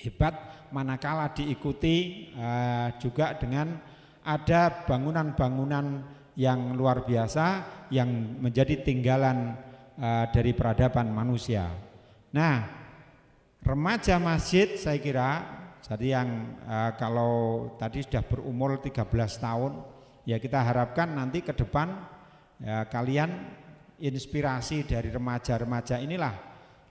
hebat manakala diikuti uh, juga dengan ada bangunan-bangunan yang luar biasa yang menjadi tinggalan uh, dari peradaban manusia. Nah, remaja masjid saya kira jadi yang uh, kalau tadi sudah berumur 13 tahun ya kita harapkan nanti ke depan ya, kalian inspirasi dari remaja-remaja inilah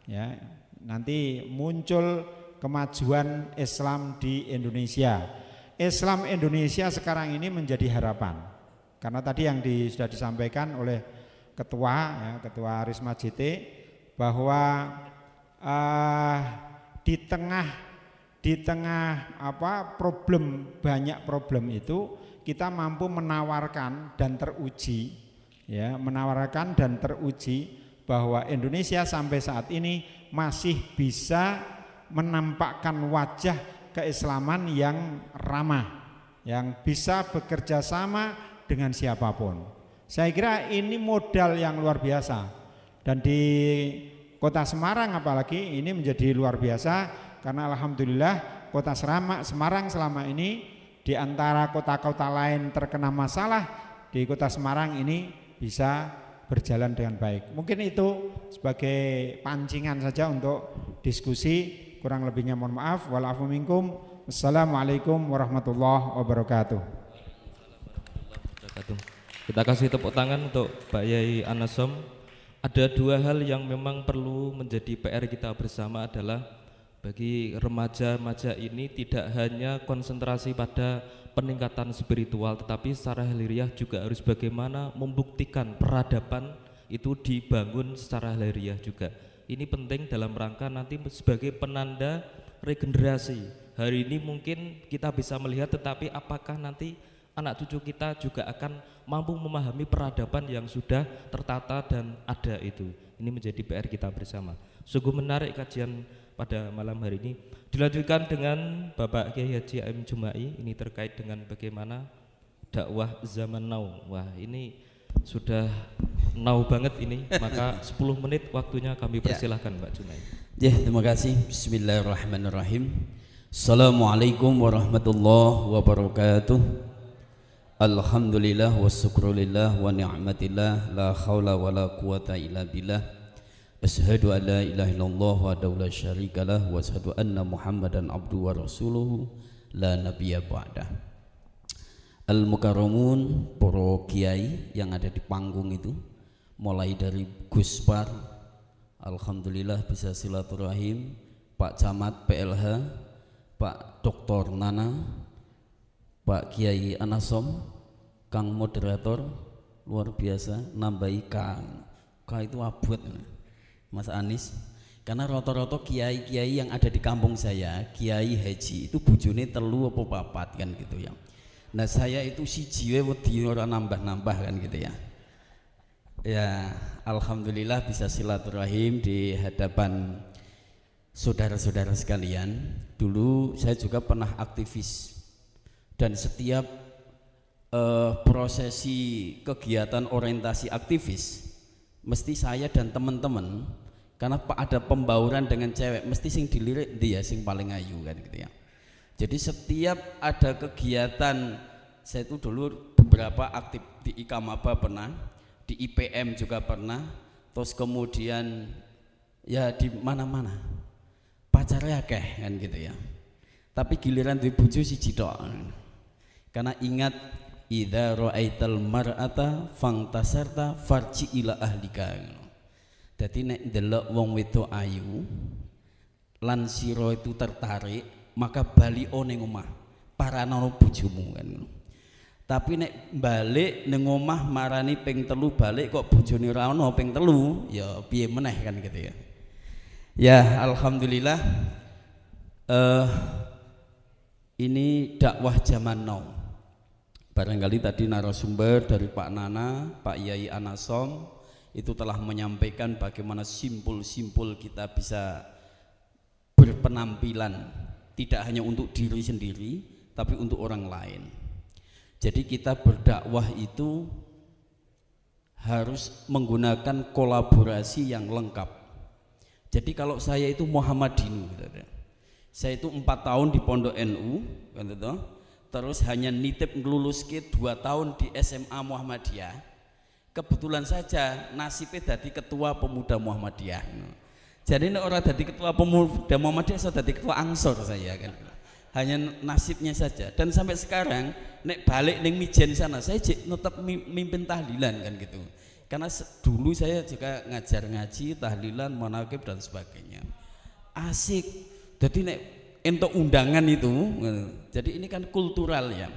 ya nanti muncul kemajuan Islam di Indonesia. Islam Indonesia sekarang ini menjadi harapan. Karena tadi yang di, sudah disampaikan oleh ketua ya, ketua Risma JT bahwa uh, di tengah di tengah apa problem banyak problem itu kita mampu menawarkan dan teruji ya menawarkan dan teruji bahwa Indonesia sampai saat ini masih bisa menampakkan wajah keislaman yang ramah yang bisa bekerja sama dengan siapapun saya kira ini modal yang luar biasa. Dan di kota Semarang apalagi ini menjadi luar biasa karena alhamdulillah kota Seramak Semarang selama ini di antara kota-kota lain terkena masalah di kota Semarang ini bisa berjalan dengan baik. Mungkin itu sebagai pancingan saja untuk diskusi kurang lebihnya mohon maaf. Walafu minkum. warahmatullahi Warahmatullahi wabarakatuh. Kita kasih tepuk tangan untuk Pak Yai Anasom. Ada dua hal yang memang perlu menjadi PR kita bersama adalah bagi remaja-remaja ini tidak hanya konsentrasi pada peningkatan spiritual tetapi secara hiliriah juga harus bagaimana membuktikan peradaban itu dibangun secara hiliriah juga. Ini penting dalam rangka nanti sebagai penanda regenerasi. Hari ini mungkin kita bisa melihat tetapi apakah nanti anak cucu kita juga akan mampu memahami peradaban yang sudah tertata dan ada itu. Ini menjadi PR kita bersama. Sungguh menarik kajian pada malam hari ini. Dilanjutkan dengan Bapak Kiai Haji Aim Jumai ini terkait dengan bagaimana dakwah zaman now. Wah, ini sudah now banget ini, maka 10 menit waktunya kami ya. persilahkan ya. Pak Jumai. Ya, terima kasih. Bismillahirrahmanirrahim. Assalamualaikum warahmatullahi wabarakatuh. Alhamdulillah wa syukrulillah wa ni'matillah la khawla wa la quwata illa billah Ashadu an la ilaha illallah wa dawla syarikalah wa ashadu anna muhammadan abdu wa rasuluhu la nabiya ba'dah Al-Mukarramun, para kiai yang ada di panggung itu Mulai dari Guspar, Alhamdulillah bisa silaturahim Pak Camat PLH, Pak Dr. Nana, Pak Kiai Anasom Kang moderator luar biasa nambahi Kang Kang itu abut, Mas Anis karena roto-roto kiai-kiai yang ada di kampung saya kiai haji itu bujune terlalu apa papat kan gitu ya nah saya itu si jiwa wedi orang nambah-nambah kan gitu ya ya Alhamdulillah bisa silaturahim di hadapan saudara-saudara sekalian dulu saya juga pernah aktivis dan setiap uh, prosesi kegiatan orientasi aktivis mesti saya dan teman-teman karena ada pembauran dengan cewek mesti sing dilirik dia ya, sing paling ayu kan gitu ya jadi setiap ada kegiatan saya itu dulu beberapa aktif di apa pernah di IPM juga pernah terus kemudian ya di mana-mana pacarnya keh kan gitu ya tapi giliran di buju si jidok kan. Karena ingat idza ra'aital mar'ata fantasarta farci ila ahlika. Dadi nek ndelok wong wedok ayu lan sira itu tertarik, maka bali ning omah. Paranono bojomu kan. Tapi nek balik ning omah marani ping telu balik kok bojone ora ana ping telu, ya piye meneh kan gitu ya. Ya, alhamdulillah eh uh, ini dakwah zaman now barangkali tadi narasumber dari Pak Nana, Pak Yai Anasom itu telah menyampaikan bagaimana simpul-simpul kita bisa berpenampilan tidak hanya untuk diri sendiri tapi untuk orang lain. Jadi kita berdakwah itu harus menggunakan kolaborasi yang lengkap. Jadi kalau saya itu Muhammadin, Dinu, gitu. saya itu empat tahun di Pondok NU, gitu, terus hanya nitip ke dua tahun di SMA Muhammadiyah kebetulan saja nasibnya jadi ketua pemuda Muhammadiyah jadi ini orang jadi ketua pemuda Muhammadiyah saya jadi ketua angsor saya kan hanya nasibnya saja dan sampai sekarang nek balik neng mijen sana saya cek tetap mimpin tahlilan kan gitu karena dulu saya juga ngajar ngaji tahlilan manakib dan sebagainya asik jadi nek entuk undangan itu jadi ini kan kultural ya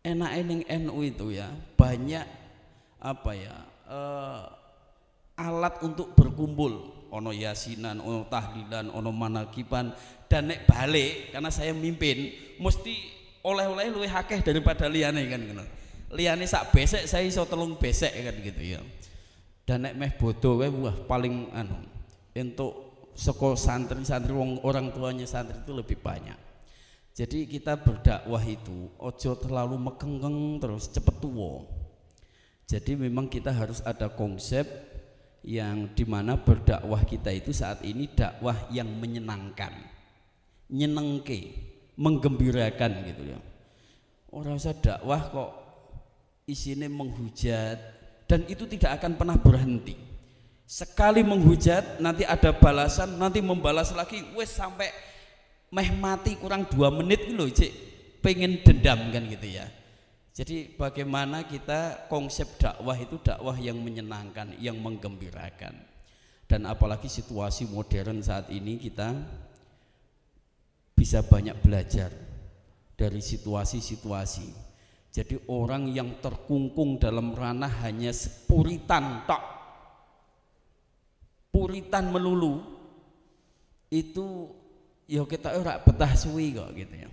enak ening NU itu ya banyak apa ya uh, alat untuk berkumpul ono yasinan ono tahlilan ono manakipan dan nek balik karena saya mimpin mesti oleh-oleh luwih hakeh daripada liane kan gitu. Liane sak besek saya iso telung besek kan gitu ya. Dan nek meh bodoh wah paling anu untuk soko santri-santri wong orang tuanya santri itu lebih banyak. Jadi kita berdakwah itu ojo terlalu mekengkeng terus cepet tua. Jadi memang kita harus ada konsep yang dimana berdakwah kita itu saat ini dakwah yang menyenangkan, nyenengke, menggembirakan gitu ya. Orang usah dakwah kok isinya menghujat dan itu tidak akan pernah berhenti sekali menghujat nanti ada balasan nanti membalas lagi wes sampai meh mati kurang dua menit loh cik pengen dendam kan gitu ya jadi bagaimana kita konsep dakwah itu dakwah yang menyenangkan yang menggembirakan dan apalagi situasi modern saat ini kita bisa banyak belajar dari situasi-situasi. Jadi orang yang terkungkung dalam ranah hanya sepuritan tak puritan melulu itu ya kita ora betah suwi kok gitu ya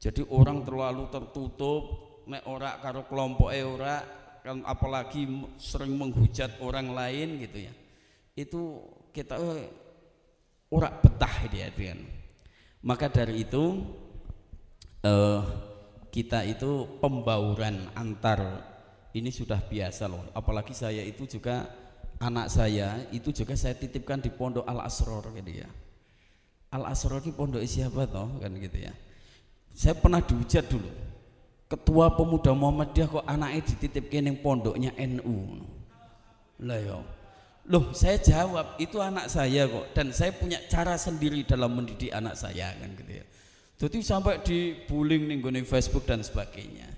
jadi orang terlalu tertutup nek ora karo kelompok e ora kan apalagi sering menghujat orang lain gitu ya itu kita eh, ora betah dia Adrian. maka dari itu eh, kita itu pembauran antar ini sudah biasa loh apalagi saya itu juga anak saya itu juga saya titipkan di pondok Al Asror gitu ya. Al Asror ini pondok siapa toh kan gitu ya. Saya pernah dihujat dulu. Ketua pemuda Muhammadiyah kok anaknya dititipkan yang pondoknya NU. Lah ya. Loh, saya jawab itu anak saya kok dan saya punya cara sendiri dalam mendidik anak saya kan gitu ya. Jadi sampai di bullying nih gue Facebook dan sebagainya.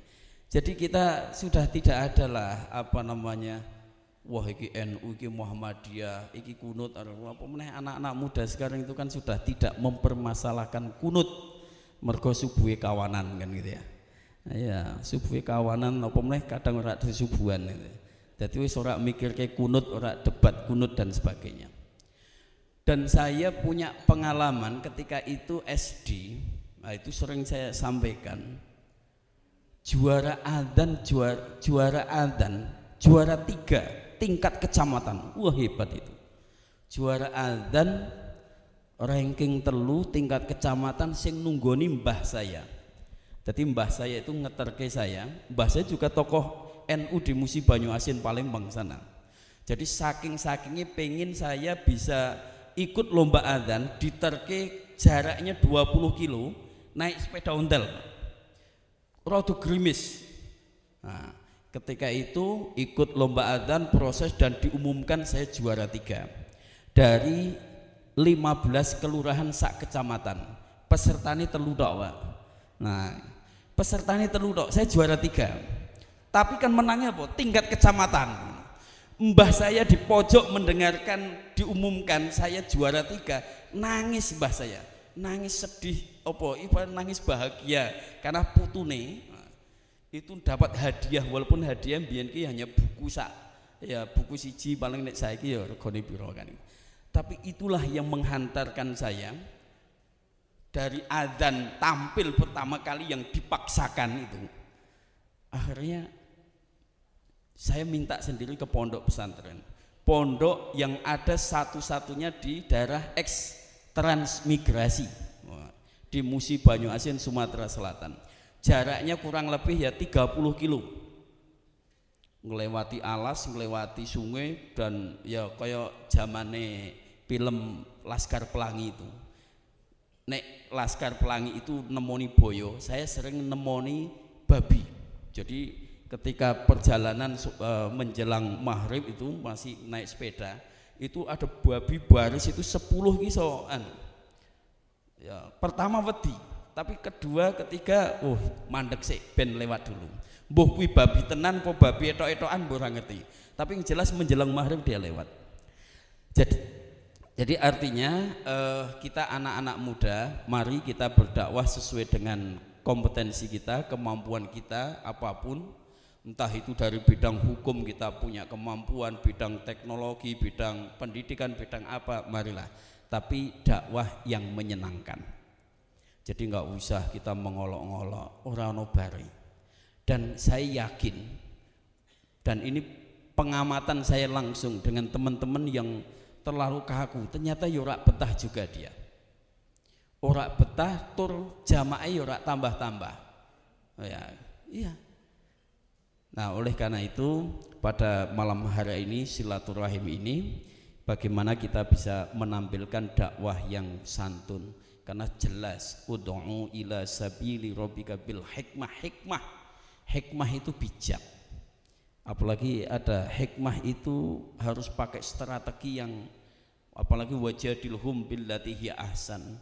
Jadi kita sudah tidak ada lah apa namanya wah iki NU iki Muhammadiyah iki kunut apa meneh anak-anak muda sekarang itu kan sudah tidak mempermasalahkan kunut mergo subuhe kawanan kan gitu ya nah, ya subuhe kawanan apa meneh kadang ora disubuhan gitu. jadi wis ora mikir ke kunut ora debat kunut dan sebagainya dan saya punya pengalaman ketika itu SD nah itu sering saya sampaikan juara adan juara, juara adan juara tiga tingkat kecamatan. Wah hebat itu. Juara azan ranking telu tingkat kecamatan sing nunggoni mbah saya. Jadi mbah saya itu ngeterke saya. Mbah saya juga tokoh NU di Musi Banyu Asin Palembang sana. Jadi saking-sakingnya pengen saya bisa ikut lomba adzan di jaraknya 20 kilo naik sepeda ontel. Rodo grimis. Nah, Ketika itu ikut lomba adzan proses dan diumumkan saya juara tiga dari 15 kelurahan sak kecamatan. Peserta ini teludok, Pak. Nah, peserta ini teludok, saya juara tiga. Tapi kan menangnya apa? Tingkat kecamatan. Mbah saya di pojok mendengarkan diumumkan saya juara tiga, nangis mbah saya, nangis sedih, apa? Iba nangis bahagia karena putune itu dapat hadiah walaupun hadiah biyen hanya buku sak ya buku siji paling nek saiki ya regane kan tapi itulah yang menghantarkan saya dari adzan tampil pertama kali yang dipaksakan itu akhirnya saya minta sendiri ke pondok pesantren pondok yang ada satu-satunya di daerah eks transmigrasi di Musi Banyu Asin Sumatera Selatan jaraknya kurang lebih ya 30 kilo melewati alas, melewati sungai dan ya kayak zamane film Laskar Pelangi itu nek Laskar Pelangi itu nemoni boyo saya sering nemoni babi jadi ketika perjalanan e, menjelang maghrib itu masih naik sepeda itu ada babi baris itu 10 kisoan ya, pertama wedi tapi kedua ketiga uh mandek sih ben lewat dulu mbuh kuwi babi tenan po babi eto etokan mbok ngerti tapi yang jelas menjelang maghrib dia lewat jadi jadi artinya uh, kita anak-anak muda mari kita berdakwah sesuai dengan kompetensi kita kemampuan kita apapun entah itu dari bidang hukum kita punya kemampuan bidang teknologi bidang pendidikan bidang apa marilah tapi dakwah yang menyenangkan jadi nggak usah kita mengolok-olok orang nobari. Dan saya yakin dan ini pengamatan saya langsung dengan teman-teman yang terlalu kaku ternyata yorak ya betah juga dia Orak betah tur jamaah yorak ya tambah-tambah. Oh ya, iya. Nah, oleh karena itu pada malam hari ini silaturahim ini bagaimana kita bisa menampilkan dakwah yang santun, karena jelas ud'u ila sabili rabbika bil hikmah hikmah hikmah itu bijak apalagi ada hikmah itu harus pakai strategi yang apalagi wajadilhum billati hi ahsan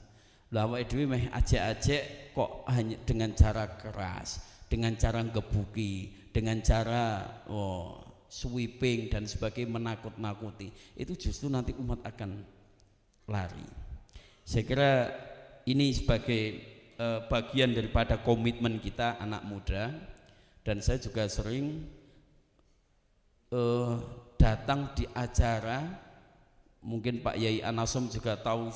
lawa dhewe meh aja aja kok hanya dengan cara keras, dengan cara gebuki, dengan cara oh, sweeping dan sebagainya menakut-nakuti. Itu justru nanti umat akan lari. Saya kira ini sebagai uh, bagian daripada komitmen kita anak muda dan saya juga sering uh, datang di acara mungkin Pak Yai Anasom juga tahu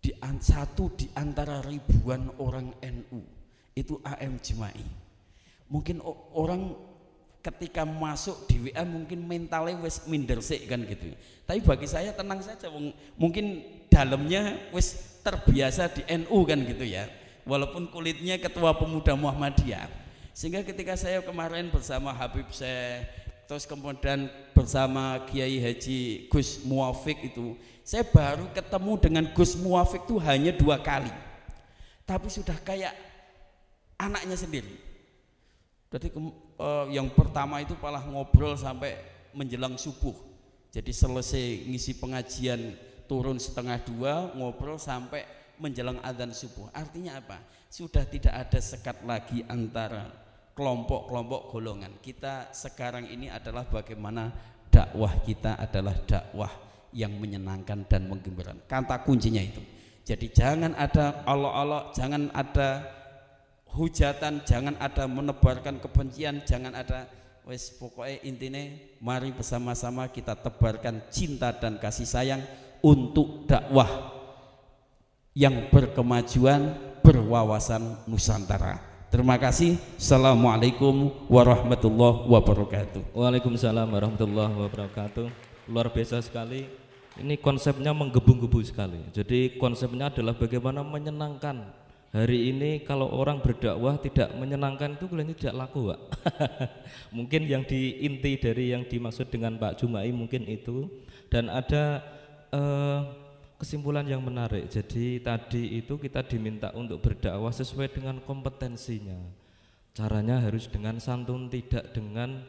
di satu di antara ribuan orang NU itu AM Jemai mungkin orang ketika masuk di WA mungkin mentalnya wes minder kan gitu tapi bagi saya tenang saja mungkin dalamnya wes terbiasa di NU kan gitu ya walaupun kulitnya ketua pemuda Muhammadiyah sehingga ketika saya kemarin bersama Habib saya terus kemudian bersama Kiai Haji Gus Muafik itu saya baru ketemu dengan Gus Muafik itu hanya dua kali tapi sudah kayak anaknya sendiri jadi eh, yang pertama itu malah ngobrol sampai menjelang subuh jadi selesai ngisi pengajian turun setengah dua ngobrol sampai menjelang adzan subuh artinya apa sudah tidak ada sekat lagi antara kelompok-kelompok golongan kita sekarang ini adalah bagaimana dakwah kita adalah dakwah yang menyenangkan dan menggembirakan kata kuncinya itu jadi jangan ada Allah-Allah jangan ada hujatan jangan ada menebarkan kebencian jangan ada wes pokoknya intinya mari bersama-sama kita tebarkan cinta dan kasih sayang untuk dakwah yang berkemajuan berwawasan Nusantara. Terima kasih. Assalamualaikum warahmatullahi wabarakatuh. Waalaikumsalam warahmatullahi wabarakatuh. Luar biasa sekali. Ini konsepnya menggebu-gebu sekali. Jadi konsepnya adalah bagaimana menyenangkan. Hari ini kalau orang berdakwah tidak menyenangkan itu kelihatannya tidak laku, Pak. mungkin yang diinti dari yang dimaksud dengan Pak Jumai mungkin itu. Dan ada eh, kesimpulan yang menarik. Jadi tadi itu kita diminta untuk berdakwah sesuai dengan kompetensinya. Caranya harus dengan santun, tidak dengan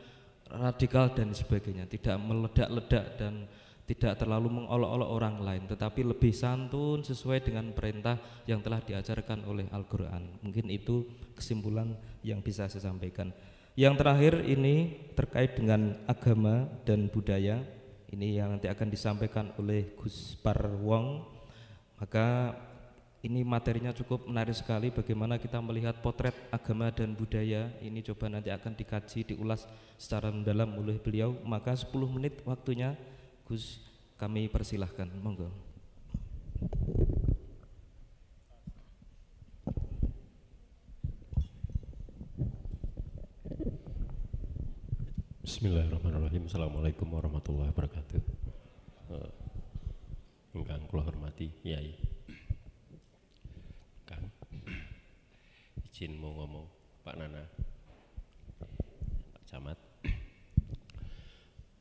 radikal dan sebagainya, tidak meledak-ledak dan tidak terlalu mengolok-olok orang lain, tetapi lebih santun sesuai dengan perintah yang telah diajarkan oleh Al-Quran. Mungkin itu kesimpulan yang bisa saya sampaikan. Yang terakhir ini terkait dengan agama dan budaya ini yang nanti akan disampaikan oleh Gus Parwong maka ini materinya cukup menarik sekali bagaimana kita melihat potret agama dan budaya ini coba nanti akan dikaji diulas secara mendalam oleh beliau maka 10 menit waktunya Gus kami persilahkan monggo Bismillahirrahmanirrahim. Assalamualaikum warahmatullahi wabarakatuh. Uh, eh, ingkang kula hormati Kiai. Kang. Izin mau ngomong Pak Nana. Pak Camat.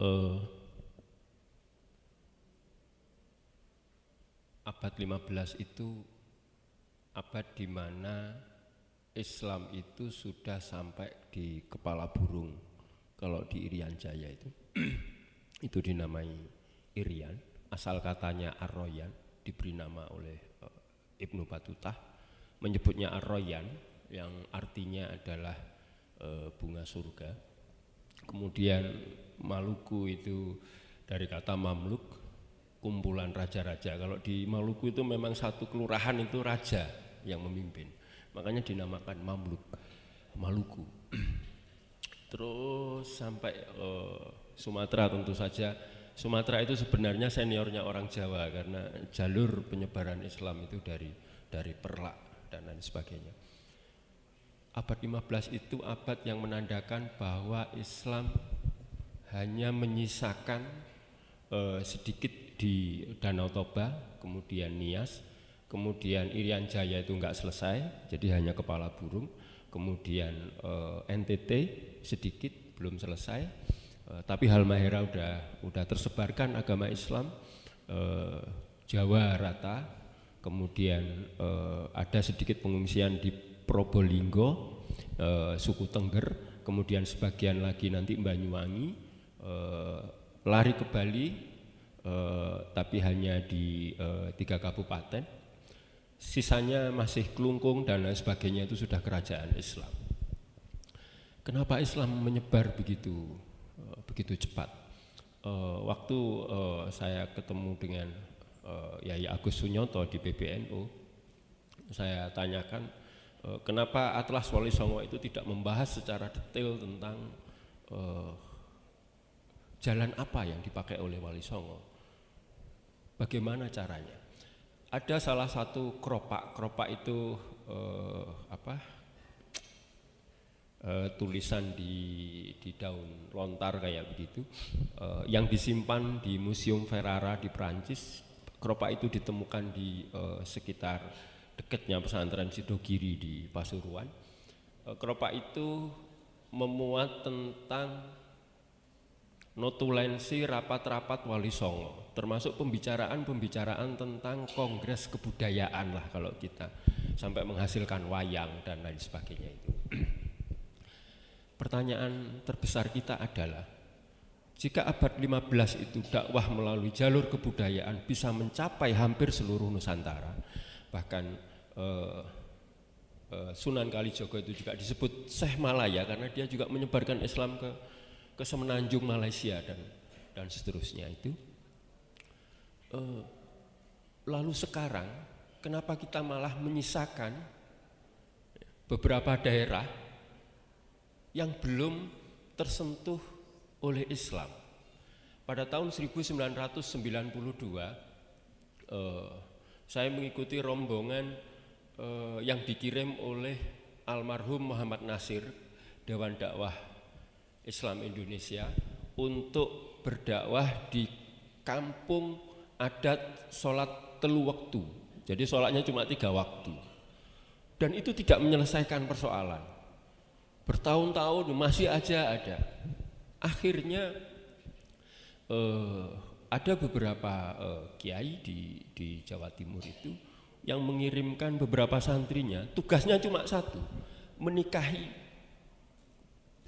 Uh, abad 15 itu abad di mana Islam itu sudah sampai di kepala burung kalau di Irian Jaya itu itu dinamai Irian asal katanya Arroyan diberi nama oleh uh, Ibnu Batuta menyebutnya Arroyan yang artinya adalah uh, bunga surga kemudian Maluku itu dari kata Mamluk kumpulan raja-raja kalau di Maluku itu memang satu kelurahan itu raja yang memimpin makanya dinamakan Mamluk Maluku Terus sampai uh, Sumatera tentu saja. Sumatera itu sebenarnya seniornya orang Jawa karena jalur penyebaran Islam itu dari dari Perlak dan lain sebagainya. Abad 15 itu abad yang menandakan bahwa Islam hanya menyisakan uh, sedikit di Danau Toba, kemudian Nias, kemudian Irian Jaya itu nggak selesai, jadi hanya kepala burung, kemudian uh, eh, NTT, sedikit belum selesai uh, tapi Halmahera udah udah tersebarkan agama Islam uh, Jawa rata kemudian uh, ada sedikit pengungsian di Probolinggo uh, suku Tengger kemudian sebagian lagi nanti Banyuwangi uh, lari ke Bali uh, tapi hanya di uh, tiga kabupaten sisanya masih kelungkung dan lain sebagainya itu sudah kerajaan Islam Kenapa Islam menyebar begitu eh, begitu cepat? Eh, waktu eh, saya ketemu dengan uh, Yai Agus Sunyoto di PBNU, saya tanyakan kenapa Atlas Wali Songo itu tidak membahas secara detail tentang jalan apa yang dipakai oleh Wali Songo. Bagaimana caranya? Ada salah satu keropak, keropak itu eh, apa? uh, tulisan di di daun lontar kayak begitu uh, yang disimpan di Museum Ferrara di Perancis, keropak itu ditemukan di uh, sekitar dekatnya pesantren Sidogiri di Pasuruan uh, keropak itu memuat tentang notulensi rapat-rapat Wali Songo termasuk pembicaraan-pembicaraan tentang kongres kebudayaan lah kalau kita sampai menghasilkan wayang dan lain sebagainya itu pertanyaan terbesar kita adalah jika abad 15 itu dakwah melalui jalur kebudayaan bisa mencapai hampir seluruh Nusantara, bahkan eh, eh, Sunan Kalijogo itu juga disebut Syekh Malaya karena dia juga menyebarkan Islam ke ke semenanjung Malaysia dan dan seterusnya itu. Eh, lalu sekarang kenapa kita malah menyisakan beberapa daerah yang belum tersentuh oleh Islam. Pada tahun 1992 eh, saya mengikuti rombongan eh, yang dikirim oleh almarhum Muhammad Nasir Dewan Dakwah Islam Indonesia untuk berdakwah di kampung adat sholat telu waktu. Jadi sholatnya cuma tiga waktu. Dan itu tidak menyelesaikan persoalan bertahun-tahun masih aja ada. Akhirnya eh, ada beberapa eh, kiai di di Jawa Timur itu yang mengirimkan beberapa santrinya. Tugasnya cuma satu, menikahi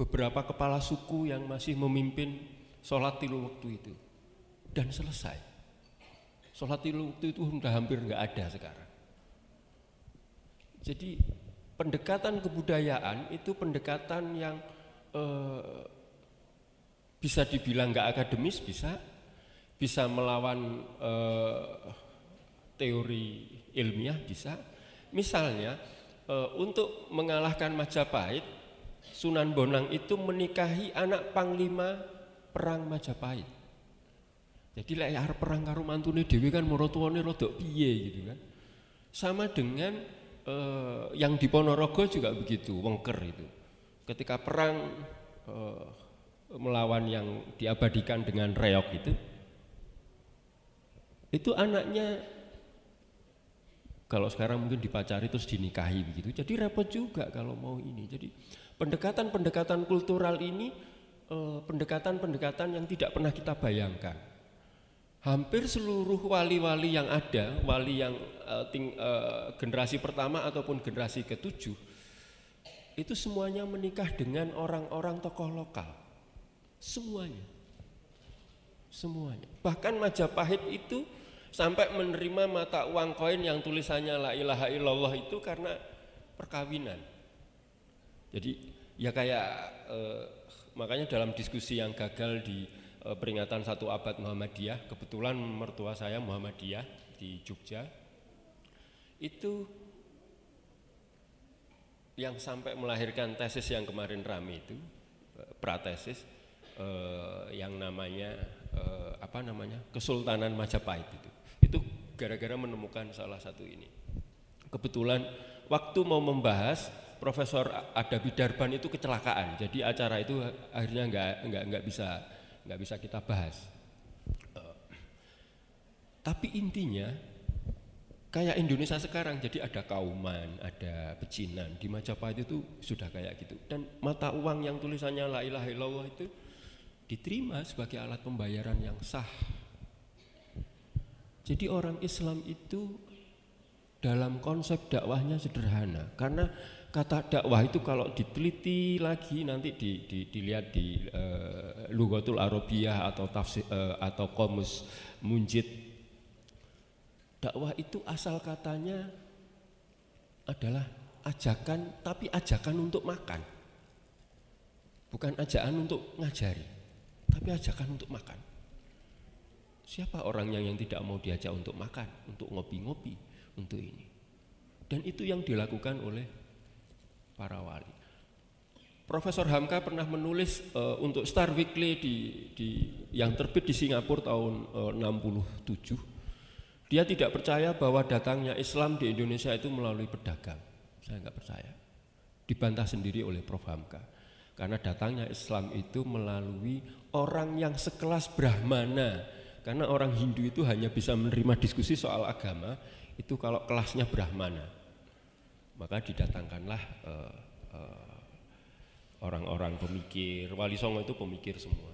beberapa kepala suku yang masih memimpin sholat tilu waktu itu dan selesai. Sholat tilu waktu itu sudah hampir nggak ada sekarang. Jadi pendekatan kebudayaan itu pendekatan yang eh, bisa dibilang nggak akademis bisa, bisa melawan eh, teori ilmiah bisa. Misalnya eh, untuk mengalahkan Majapahit, Sunan Bonang itu menikahi anak panglima perang Majapahit. Jadi lah perang karo mantune dewi kan morotuane rodok piye gitu kan. Sama dengan eh, yang di Ponorogo juga begitu, wengker itu. Ketika perang eh, melawan yang diabadikan dengan reok itu, itu anaknya kalau sekarang mungkin dipacari terus dinikahi begitu. Jadi repot juga kalau mau ini. Jadi pendekatan-pendekatan kultural ini eh, pendekatan-pendekatan yang tidak pernah kita bayangkan hampir seluruh wali-wali yang ada, wali yang uh, ting, uh, generasi pertama ataupun generasi ketujuh, itu semuanya menikah dengan orang-orang tokoh lokal. Semuanya. Semuanya. Bahkan Majapahit itu sampai menerima mata uang koin yang tulisannya la ilaha illallah itu karena perkawinan. Jadi ya kayak eh, makanya dalam diskusi yang gagal di Eh, peringatan satu abad Muhammadiyah. Kebetulan mertua saya Muhammadiyah di Jogja. Itu yang sampai melahirkan tesis yang kemarin rame itu, eh, pratesis eh, yang namanya eh, apa namanya? Kesultanan Majapahit itu. Itu gara-gara menemukan salah satu ini. Kebetulan waktu mau membahas Profesor Adabi Darban itu kecelakaan, jadi acara itu akhirnya nggak nggak nggak bisa nggak bisa kita bahas. Eh, tapi intinya kayak Indonesia sekarang jadi ada kauman, ada pecinan di Majapahit itu sudah kayak gitu dan mata uang yang tulisannya la ilaha illallah itu diterima sebagai alat pembayaran yang sah. Jadi orang Islam itu dalam konsep dakwahnya sederhana karena kata dakwah itu kalau diteliti lagi nanti di, di, dilihat di uh, eh, lugatul arabiyah atau tafsir uh, atau komus munjid dakwah itu asal katanya adalah ajakan tapi ajakan untuk makan bukan ajakan untuk ngajari tapi ajakan untuk makan siapa orang yang tidak mau diajak untuk makan untuk ngopi-ngopi untuk ini dan itu yang dilakukan oleh para wali. Profesor Hamka pernah menulis uh, untuk Star Weekly di, di yang terbit di Singapura tahun eh, uh, 67. Dia tidak percaya bahwa datangnya Islam di Indonesia itu melalui pedagang. Saya nggak percaya. Dibantah sendiri oleh Prof Hamka. Karena datangnya Islam itu melalui orang yang sekelas Brahmana. Karena orang Hindu itu hanya bisa menerima diskusi soal agama itu kalau kelasnya Brahmana maka didatangkanlah eh, eh, orang-orang uh, uh, pemikir wali songo itu pemikir semua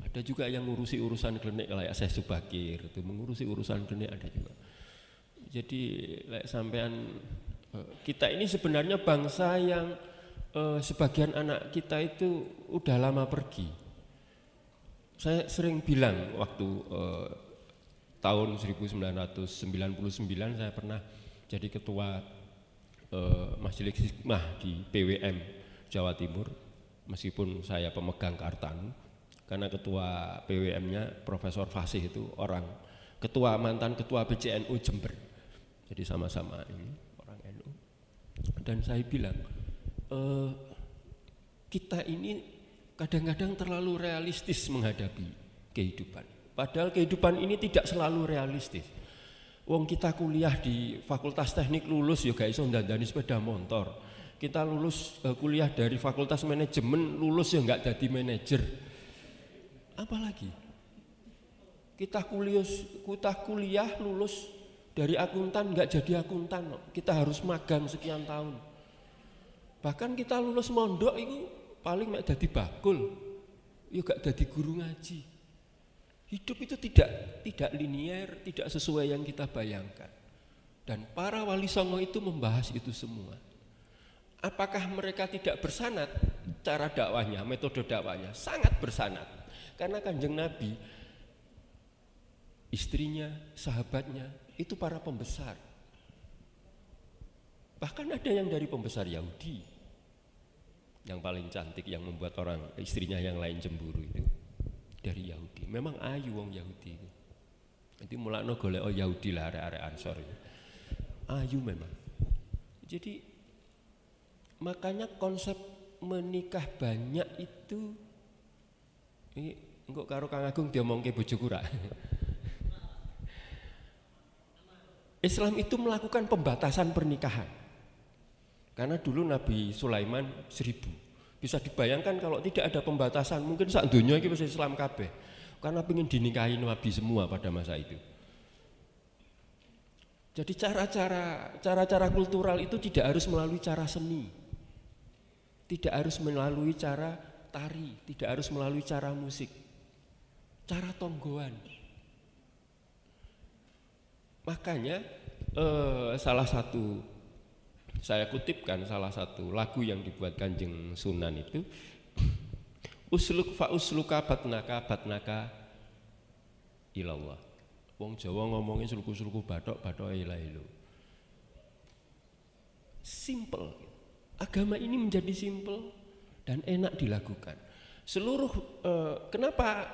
ada juga yang ngurusi urusan klinik kayak saya subakir itu mengurusi urusan klinik ada juga jadi like, sampean uh, kita ini sebenarnya bangsa yang uh, sebagian anak kita itu udah lama pergi saya sering bilang waktu uh, tahun 1999 saya pernah jadi ketua Masjid eh, Majelis di PWM Jawa Timur meskipun saya pemegang kartan karena ketua PWM-nya Profesor Fasih itu orang ketua mantan ketua BCNU Jember jadi sama-sama ini orang NU dan saya bilang e, kita ini kadang-kadang terlalu realistis menghadapi kehidupan padahal kehidupan ini tidak selalu realistis Wong kita kuliah di Fakultas Teknik lulus ya gak iso ndandani sepeda motor. Kita lulus uh, kuliah dari Fakultas Manajemen lulus ya nggak jadi manajer. Apalagi kita kuliah kita kuliah lulus dari akuntan nggak jadi akuntan. Kita harus magang sekian tahun. Bahkan kita lulus mondok itu paling nggak jadi bakul. Ya gak jadi guru ngaji. Hidup itu tidak tidak linier, tidak sesuai yang kita bayangkan. Dan para wali songo itu membahas itu semua. Apakah mereka tidak bersanat? Cara dakwahnya metode dakwahnya sangat bersanat. Karena kanjeng Nabi, istrinya, sahabatnya, itu para pembesar. Bahkan ada yang dari pembesar Yahudi, yang paling cantik yang membuat orang istrinya yang lain cemburu itu dari Yahudi. Memang ayu wong Yahudi itu. mulai mulakno golek oh Yahudi lah area-area Ansor itu. Ayu memang. Jadi makanya konsep menikah banyak itu ini enggak karo Kang Agung dia mau ke Islam itu melakukan pembatasan pernikahan. Karena dulu Nabi Sulaiman seribu, bisa dibayangkan kalau tidak ada pembatasan, mungkin saat dunia itu bisa Islam kabeh. Karena ingin dinikahi Nabi semua pada masa itu. Jadi cara-cara cara-cara kultural itu tidak harus melalui cara seni. Tidak harus melalui cara tari, tidak harus melalui cara musik. Cara tonggoan. Makanya eh, salah satu saya kutipkan salah satu lagu yang dibuat Kanjeng Sunan itu usluk fa usluka batnaka batnaka ilallah. Wong Jawa ngomongin sulku-sulku batok batok ilailu. Ya simple. Agama ini menjadi simple dan enak dilakukan. Seluruh eh, kenapa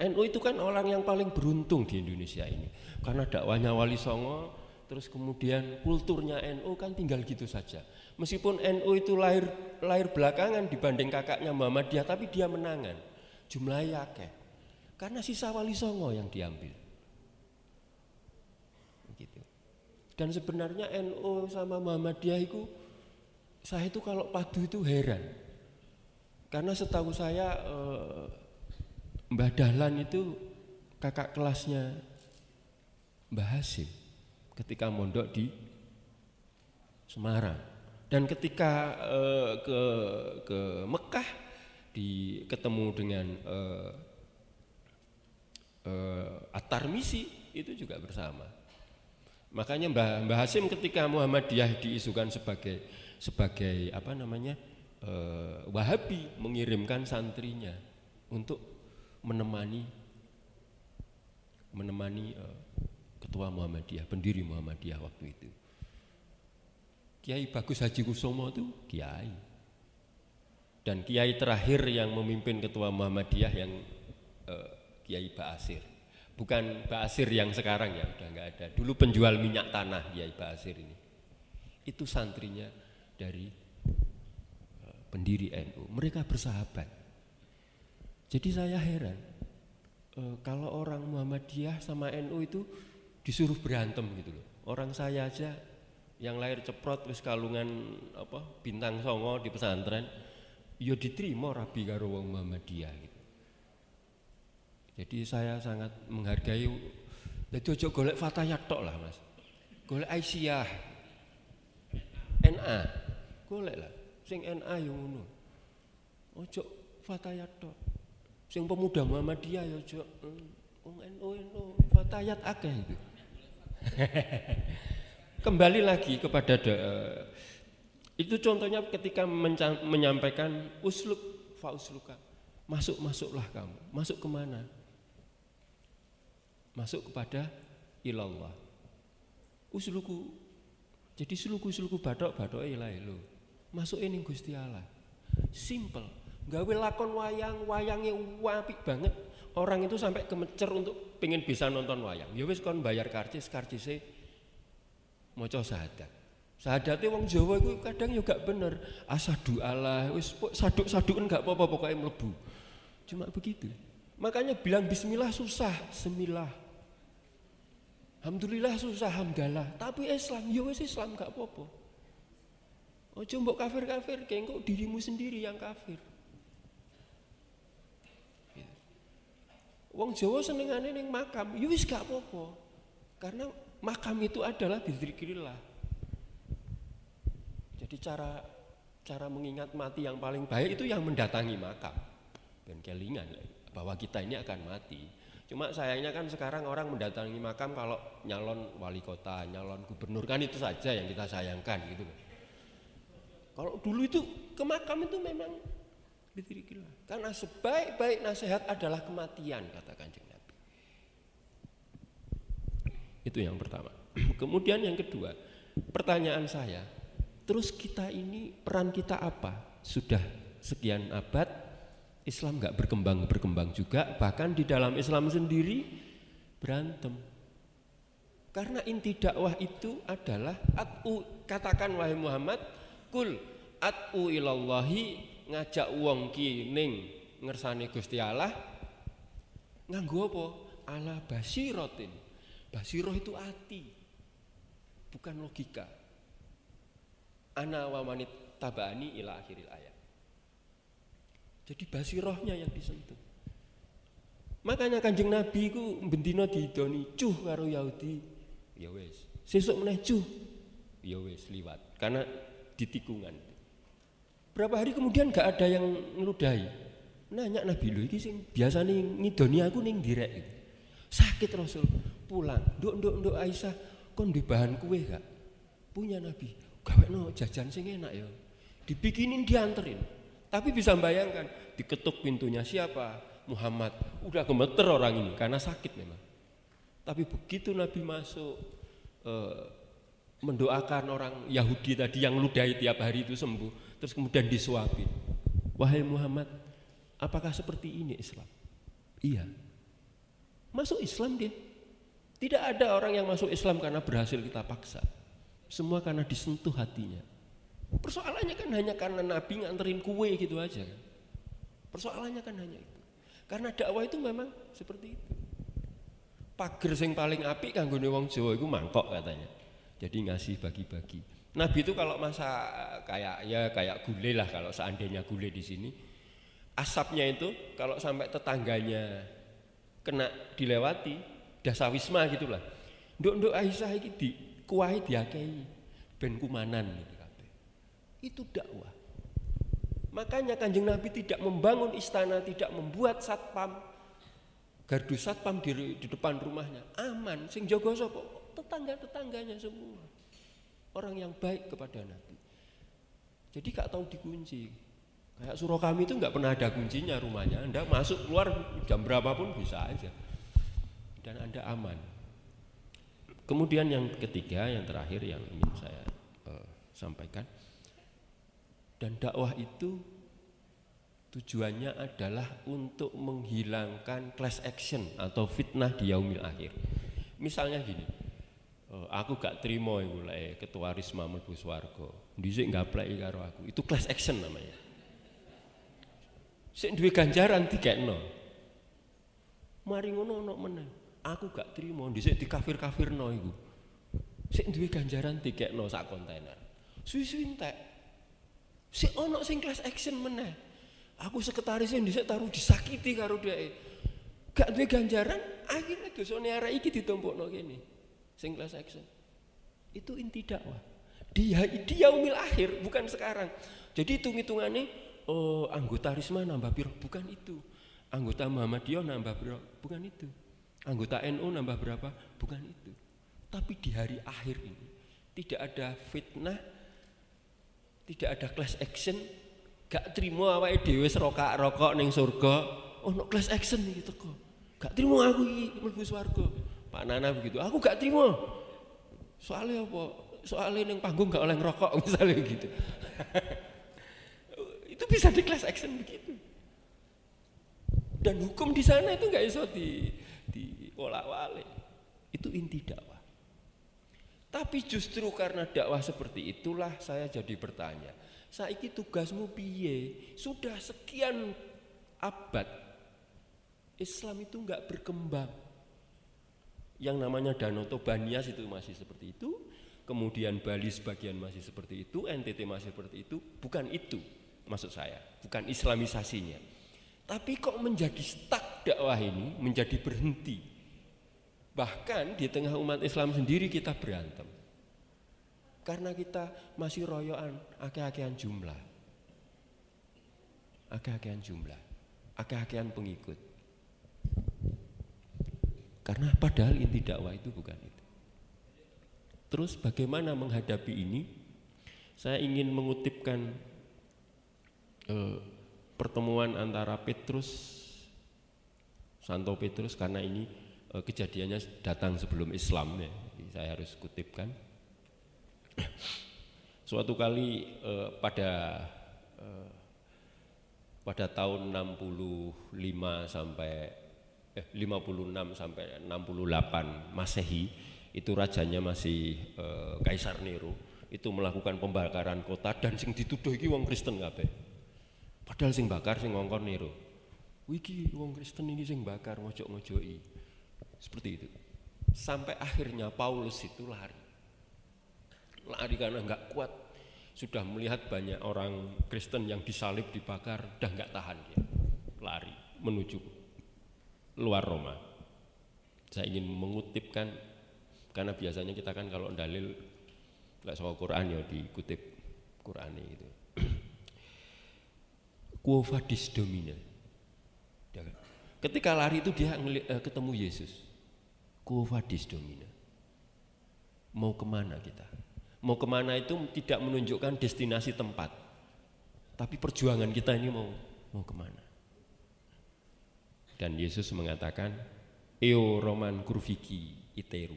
eh, NU itu kan orang yang paling beruntung di Indonesia ini karena dakwahnya Wali Songo terus kemudian kulturnya NU NO kan tinggal gitu saja. Meskipun NU NO itu lahir lahir belakangan dibanding kakaknya Muhammadiyah, tapi dia menangan. Jumlahnya akeh. Karena sisa Wali Songo yang diambil. Gitu. Dan sebenarnya NU NO sama Muhammadiyah itu saya itu kalau padu itu heran. Karena setahu saya eh, Mbah Dahlan itu kakak kelasnya Mbah Hasim ketika mondok di Semarang dan ketika uh, ke ke Mekah di ketemu dengan uh, eh, uh, eh, Atar Misi itu juga bersama. Makanya Mbah, Mbah Hasim ketika Muhammadiyah diisukan sebagai sebagai apa namanya uh, Wahabi mengirimkan santrinya untuk menemani menemani uh, ketua Muhammadiyah, pendiri Muhammadiyah waktu itu. Kiai Bagus Haji Kusomo itu kiai. Dan kiai terakhir yang memimpin ketua Muhammadiyah yang eh, Kiai Ba'asir. Bukan Ba'asir yang sekarang ya, udah nggak ada. Dulu penjual minyak tanah Kiai Ba'asir ini. Itu santrinya dari eh, pendiri NU. Mereka bersahabat. Jadi saya heran, eh, kalau orang Muhammadiyah sama NU itu disuruh berantem gitu loh. Orang saya aja yang lahir ceprot wis kalungan apa bintang songo di pesantren ya diterima rabi karo wong Muhammadiyah gitu. Jadi saya sangat menghargai jadi ojo golek fatayat tok lah Mas. Golek Aisyah. NA. Golek lah sing NA yo ngono. Ojo fatayat tok. Sing pemuda Muhammadiyah yo ojo hmm, wong NU NU fatayat akeh itu. Kembali lagi kepada eh, Itu contohnya ketika menyampaikan usluk fausluka. Masuk masuklah kamu. Masuk kemana? Masuk kepada ilallah. Usluku. Jadi suluku-suluku badok-badok ilah ya ya Masuk ini Gusti Allah. Simple. Gawe lakon wayang, wayangnya wapik banget orang itu sampai kemecer untuk pengen bisa nonton wayang. Ya wis kon bayar karcis, karcisnya maca sahadat. Sahadatnya wong Jawa itu kadang juga ya bener. Asadu ah, Allah, wis saduk saduk kan enggak apa-apa pokoknya mlebu. Cuma begitu. Makanya bilang bismillah susah, semilah. Alhamdulillah susah, hamdalah. Tapi Islam, ya wis Islam enggak apa-apa. Ojo mbok kafir-kafir, kengkok dirimu sendiri yang kafir. Wong Jawa senengane ning makam, ya wis gak apa-apa. Karena makam itu adalah dzikrillah. Jadi cara cara mengingat mati yang paling baik itu yang mendatangi makam. Dan kelingan bahwa kita ini akan mati. Cuma sayangnya kan sekarang orang mendatangi makam kalau nyalon wali kota, nyalon gubernur kan itu saja yang kita sayangkan gitu. Kalau dulu itu ke makam itu memang karena sebaik-baik nasihat adalah kematian, kata kanjeng Nabi. Itu yang pertama. Kemudian yang kedua, pertanyaan saya, terus kita ini peran kita apa? Sudah sekian abad, Islam nggak berkembang-berkembang juga, bahkan di dalam Islam sendiri berantem. Karena inti dakwah itu adalah katakan wahai Muhammad, kul at'u ilallahi ngajak wong ki ning ngersane Gusti Allah nganggo apa? Ala basirotin Basiroh itu hati. Bukan logika. Ana wa manit tabani ila akhiril ayat. Jadi basirohnya yang disentuh. Makanya kanjeng Nabi ku bendino didoni cuh karo Yahudi. Ya wis. Sesuk meneh cuh. Ya wis liwat. Karena ditikungan. Berapa hari kemudian gak ada yang ngeludahi. Nanya Nabi lu sih sing nih ngidoni aku nih direk. Sakit Rasul, pulang. Nduk nduk nduk Aisyah, kon di bahan kue gak? Punya Nabi. Gawe no jajan sing enak ya. Dibikinin dianterin. Tapi bisa bayangkan, diketuk pintunya siapa? Muhammad. Udah gemeter orang ini karena sakit memang. Tapi begitu Nabi masuk eh, mendoakan orang Yahudi tadi yang ludahi tiap hari itu sembuh, terus kemudian disuapin. Wahai Muhammad, apakah seperti ini Islam? Iya. Masuk Islam dia. Tidak ada orang yang masuk Islam karena berhasil kita paksa. Semua karena disentuh hatinya. Persoalannya kan hanya karena Nabi nganterin kue gitu aja. Persoalannya kan hanya itu. Karena dakwah itu memang seperti itu. Pager sing paling api, kanggo wong Jawa itu mangkok katanya. Jadi ngasih bagi-bagi. Nabi itu kalau masa eh, kayak ya kayak gulai lah kalau seandainya gule di sini asapnya itu kalau sampai tetangganya kena dilewati dasawisma gitulah. Nduk-nduk Aisyah iki dikuahi diakei ben kumanan gitu kabeh. Itu dakwah. Makanya Kanjeng Nabi tidak membangun istana, tidak membuat satpam, gardu satpam di, di depan rumahnya aman sing jaga sapa tetangga tetangganya semua orang yang baik kepada Nabi. Jadi gak tahu dikunci. Kayak surau kami itu gak pernah ada kuncinya rumahnya. Anda masuk keluar jam berapapun bisa aja. Dan Anda aman. Kemudian yang ketiga, yang terakhir yang ingin saya uh, sampaikan. Dan dakwah itu tujuannya adalah untuk menghilangkan class action atau fitnah di yaumil akhir. Misalnya gini, Oh, aku gak terima lah lek ketua Risma mlebu swarga. Dhisik gapleki karo aku. Itu class action namanya. Sik duwe ganjaran dikekno. Mari ngono no meneh. Aku gak terima dhisik dikafir-kafirno iku. Sik duwe ganjaran dikekno sak kontainer. Suwi-suwi entek. Sik ono sing class action meneh. Aku sekretarisnya dhisik taruh disakiti karo dhek. Gak duwe ganjaran, akhirnya dosane arek iki ditompokno kene. Kelas action. Itu inti dakwah. Dia dia umil akhir, bukan sekarang. Jadi hitung-hitungannya oh, anggota Risma nambah biro bukan itu. Anggota Muhammadiyah nambah biro bukan itu. Anggota NU NO nambah berapa, bukan itu. Tapi di hari akhir ini tidak ada fitnah, tidak ada class action, gak terima awake dhewe serokak rokok neng surga, Oh oh, class action gitu kok, Gak terima aku iki mlebu swarga. Pak Nana begitu aku gak terima soalnya apa soalnya yang panggung gak oleh ngerokok misalnya gitu itu bisa di class action begitu dan hukum di sana itu gak bisa di di olah wale itu inti dakwah tapi justru karena dakwah seperti itulah saya jadi bertanya saiki tugasmu piye sudah sekian abad Islam itu nggak berkembang yang namanya Danau Toba Nias itu masih seperti itu, kemudian Bali sebagian masih seperti itu, NTT masih seperti itu, bukan itu maksud saya, bukan islamisasinya. Tapi kok menjadi stuck dakwah ini, menjadi berhenti. Bahkan di tengah umat Islam sendiri kita berantem. Karena kita masih royoan, akeh-akehan jumlah. Akeh-akehan jumlah, akeh-akehan pengikut. Karena padahal inti dakwah itu bukan itu. Terus bagaimana menghadapi ini? Saya ingin mengutipkan e, pertemuan antara Petrus Santo Petrus karena ini e, kejadiannya datang sebelum Islam ya. Jadi saya harus kutipkan. Suatu kali e, pada e, pada tahun 65 sampai eh, 56 sampai 68 Masehi itu rajanya masih eh, Kaisar Nero itu melakukan pembakaran kota dan sing dituduh iki wong Kristen kabeh. Padahal sing bakar sing ngongkon Nero. Wiki wong Kristen ini sing bakar ngojok-ngojoki. Seperti itu. Sampai akhirnya Paulus itu lari. Lari karena enggak kuat. Sudah melihat banyak orang Kristen yang disalib dibakar, dan nggak tahan dia. Lari menuju luar Roma. Saya ingin mengutipkan karena biasanya kita kan kalau dalil nggak soal Quran ya dikutip Quran itu. Quo vadis domina. Kan. Ketika lari itu dia eh, ketemu Yesus. Quo vadis domina. Mau kemana kita? Mau kemana itu tidak menunjukkan destinasi tempat. Tapi perjuangan kita ini mau mau kemana? Dan Yesus mengatakan, Eo Roman kurviki iteru.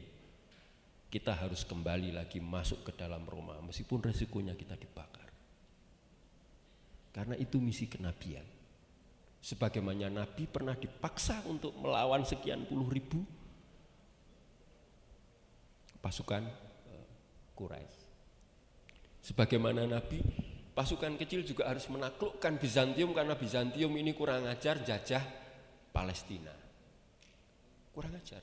Kita harus kembali lagi masuk ke dalam Roma, meskipun resikonya kita dibakar. Karena itu misi kenabian. Sebagaimana Nabi pernah dipaksa untuk melawan sekian puluh ribu pasukan eh, Quraisy. Sebagaimana Nabi, pasukan kecil juga harus menaklukkan Bizantium karena Bizantium ini kurang ajar, jajah Palestina. Kurang ajar.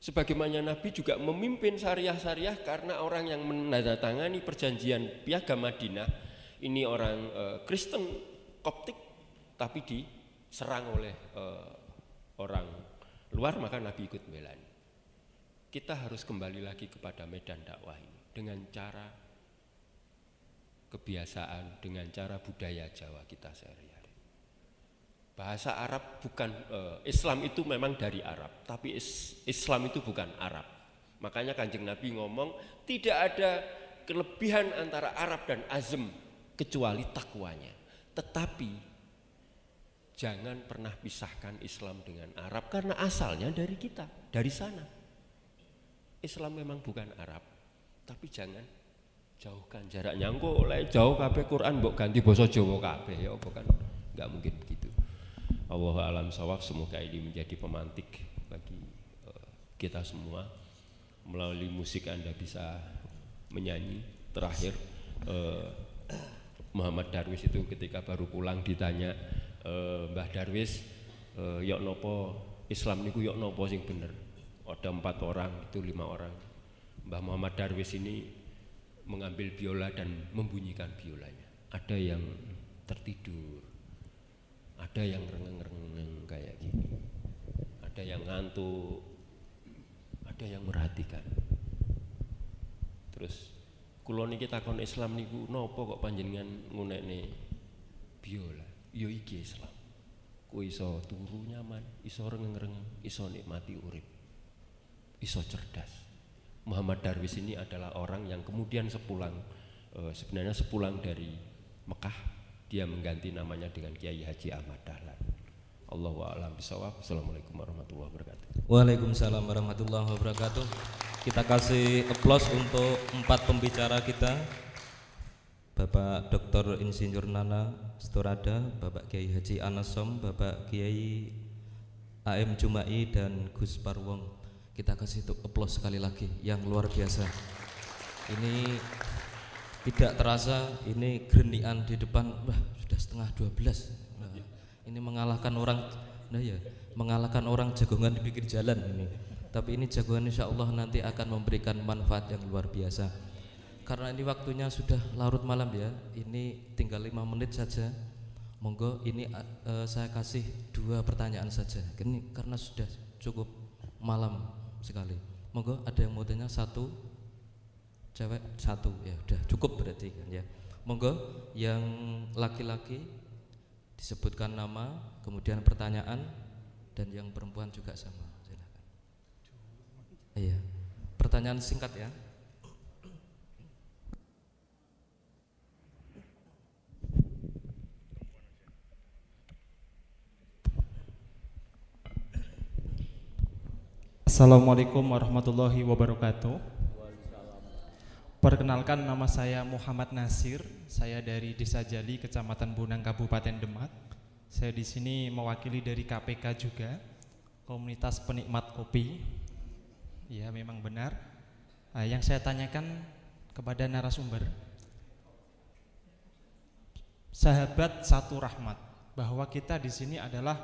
Sebagaimana Nabi juga memimpin syariah-syariah karena orang yang menandatangani perjanjian piagam Madinah ini orang e, Kristen Koptik tapi diserang oleh e, orang luar maka Nabi ikut melani. Kita harus kembali lagi kepada medan dakwah ini dengan cara kebiasaan, dengan cara budaya Jawa kita sehari bahasa Arab bukan uh, Islam itu memang dari Arab, tapi is, Islam itu bukan Arab. Makanya Kanjeng Nabi ngomong tidak ada kelebihan antara Arab dan azm kecuali takwanya. Tetapi jangan pernah pisahkan Islam dengan Arab karena asalnya dari kita, dari sana. Islam memang bukan Arab, tapi jangan jauhkan jaraknya. Engko oleh jauh kabeh Quran mbok ganti basa Jawa kabeh ya bukan nggak mungkin begitu. Allah alam sawaf semoga ini menjadi pemantik bagi eh, kita semua melalui musik Anda bisa menyanyi terakhir eh, Muhammad Darwis itu ketika baru pulang ditanya eh, Mbah Darwis uh, yok nopo Islam niku yok nopo sing bener ada empat orang itu lima orang Mbah Muhammad Darwis ini mengambil biola dan membunyikan biolanya ada yang tertidur ada yang rengeng-rengeng kayak gini ada yang ngantuk ada yang merhatikan terus kulo kita kon Islam niku nopo kok panjenengan nih biola yo ya iki Islam ku iso turu nyaman iso rengeng-rengeng iso nikmati urip iso cerdas Muhammad Darwis ini adalah orang yang kemudian sepulang eh, sebenarnya sepulang dari Mekah dia mengganti namanya dengan Kiai Haji Ahmad Dahlan. Allah wa alam bisawab. Assalamualaikum warahmatullahi wabarakatuh. Waalaikumsalam warahmatullahi wabarakatuh. Kita kasih aplaus untuk empat pembicara kita. Bapak Dr. Insinyur Nana Storada, Bapak Kiai Haji Anasom, Bapak Kiai AM Jumai dan Gus Parwong. Kita kasih aplaus sekali lagi yang luar biasa. Ini tidak terasa ini gerenian di depan, wah sudah setengah 12. Nah, ya. ini mengalahkan orang, nah ya, mengalahkan orang jagongan di pinggir jalan ini. Tapi ini jagongan insya Allah nanti akan memberikan manfaat yang luar biasa. Karena ini waktunya sudah larut malam ya, ini tinggal lima menit saja. Monggo ini uh, saya kasih dua pertanyaan saja. Ini karena sudah cukup malam sekali. Monggo ada yang mau tanya satu, cewek satu ya udah cukup berarti kan ya monggo yang laki-laki disebutkan nama kemudian pertanyaan dan yang perempuan juga sama silakan iya pertanyaan singkat ya Assalamualaikum warahmatullahi wabarakatuh Perkenalkan nama saya Muhammad Nasir, saya dari Desa Jali, Kecamatan Bunang, Kabupaten Demak. Saya di sini mewakili dari KPK juga, komunitas penikmat kopi. Ya, memang benar. Nah, yang saya tanyakan kepada narasumber, sahabat satu rahmat, bahwa kita di sini adalah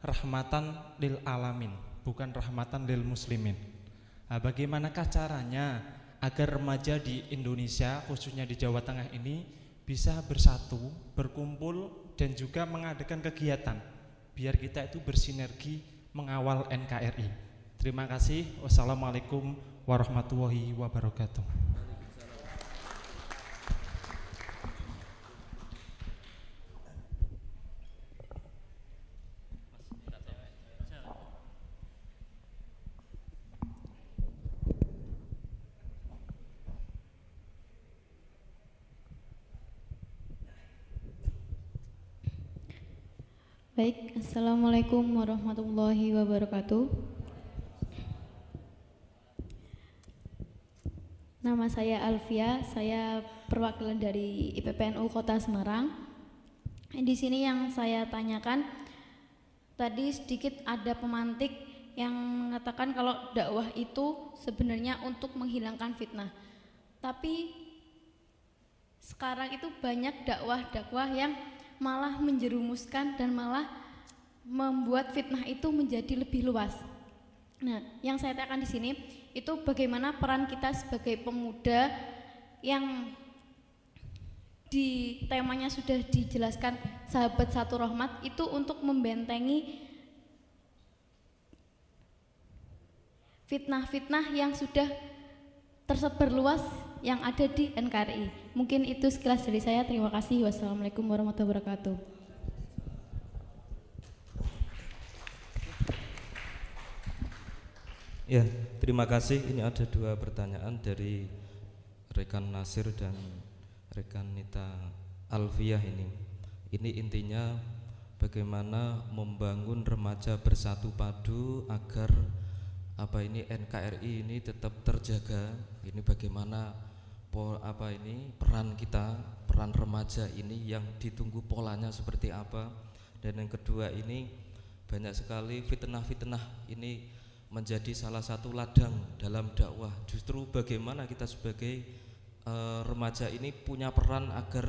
rahmatan lil alamin, bukan rahmatan lil muslimin. Nah, bagaimanakah caranya? agar remaja di Indonesia khususnya di Jawa Tengah ini bisa bersatu, berkumpul dan juga mengadakan kegiatan biar kita itu bersinergi mengawal NKRI. Terima kasih. Wassalamualaikum warahmatullahi wabarakatuh. Baik, Assalamualaikum warahmatullahi wabarakatuh. Nama saya Alfia, saya perwakilan dari IPPNU Kota Semarang. Di sini yang saya tanyakan tadi sedikit ada pemantik yang mengatakan kalau dakwah itu sebenarnya untuk menghilangkan fitnah. Tapi sekarang itu banyak dakwah-dakwah yang malah menjerumuskan dan malah membuat fitnah itu menjadi lebih luas. Nah, yang saya tekan di sini itu bagaimana peran kita sebagai pemuda yang di temanya sudah dijelaskan sahabat satu rahmat itu untuk membentengi fitnah-fitnah yang sudah tersebar luas yang ada di NKRI. Mungkin itu sekilas dari saya. Terima kasih. Wassalamualaikum warahmatullahi wabarakatuh. Ya, terima kasih. Ini ada dua pertanyaan dari rekan Nasir dan rekan Nita Alfiah ini. Ini intinya bagaimana membangun remaja bersatu padu agar apa ini NKRI ini tetap terjaga. Ini bagaimana pol apa ini peran kita peran remaja ini yang ditunggu polanya seperti apa dan yang kedua ini banyak sekali fitnah-fitnah ini menjadi salah satu ladang dalam dakwah justru bagaimana kita sebagai e, remaja ini punya peran agar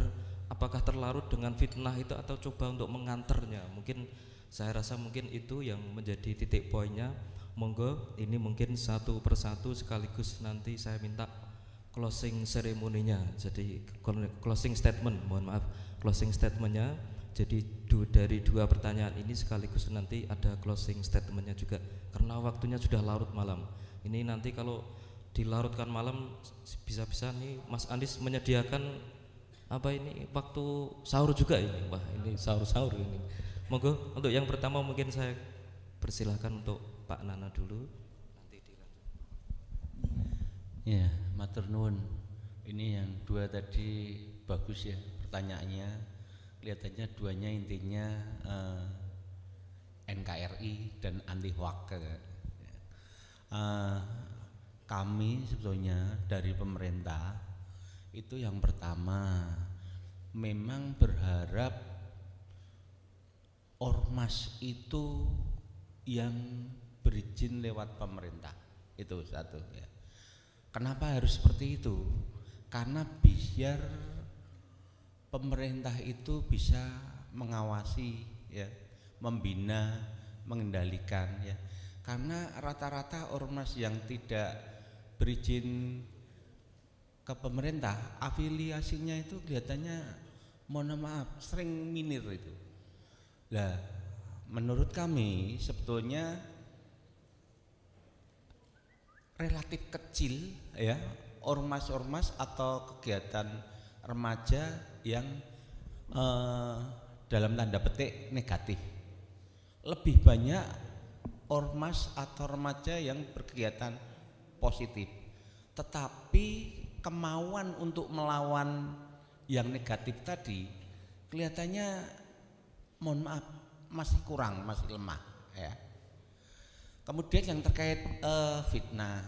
apakah terlarut dengan fitnah itu atau coba untuk mengantarnya mungkin saya rasa mungkin itu yang menjadi titik poinnya monggo ini mungkin satu persatu sekaligus nanti saya minta closing seremoninya jadi closing statement mohon maaf closing statementnya jadi du, dari dua pertanyaan ini sekaligus nanti ada closing statementnya juga karena waktunya sudah larut malam ini nanti kalau dilarutkan malam bisa-bisa nih Mas Andis menyediakan apa ini waktu sahur juga ini wah ini sahur-sahur ini monggo untuk yang pertama mungkin saya persilahkan untuk Pak Nana dulu Ya, matur nuwun. Ini yang dua tadi bagus ya pertanyaannya. Kelihatannya duanya intinya uh, eh, NKRI dan anti hoax. Uh, kami sebetulnya dari pemerintah itu yang pertama memang berharap ormas itu yang berizin lewat pemerintah itu satu ya Kenapa harus seperti itu? Karena biar pemerintah itu bisa mengawasi ya, membina, mengendalikan ya. Karena rata-rata ormas yang tidak berizin ke pemerintah afiliasinya itu kelihatannya mohon maaf sering minir itu. Nah, menurut kami sebetulnya relatif kecil ya ormas-ormas atau kegiatan remaja yang eh, dalam tanda petik negatif. Lebih banyak ormas atau remaja yang berkegiatan positif. Tetapi kemauan untuk melawan yang negatif tadi kelihatannya mohon maaf masih kurang, masih lemah ya. Kemudian yang terkait uh, fitnah,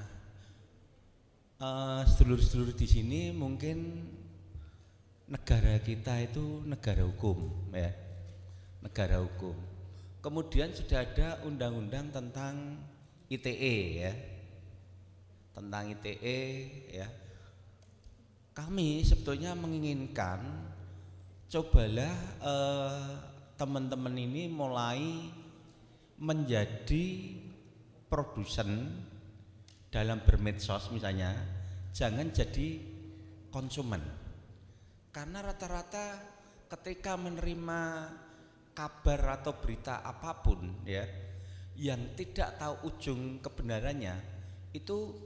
uh, sedulur-sedulur di sini mungkin negara kita itu negara hukum, ya, negara hukum. Kemudian sudah ada undang-undang tentang ITE, ya, tentang ITE, ya. Kami sebetulnya menginginkan cobalah eh, teman-teman eh, ini mulai menjadi produsen dalam bermedsos misalnya jangan jadi konsumen karena rata-rata ketika menerima kabar atau berita apapun ya yang tidak tahu ujung kebenarannya itu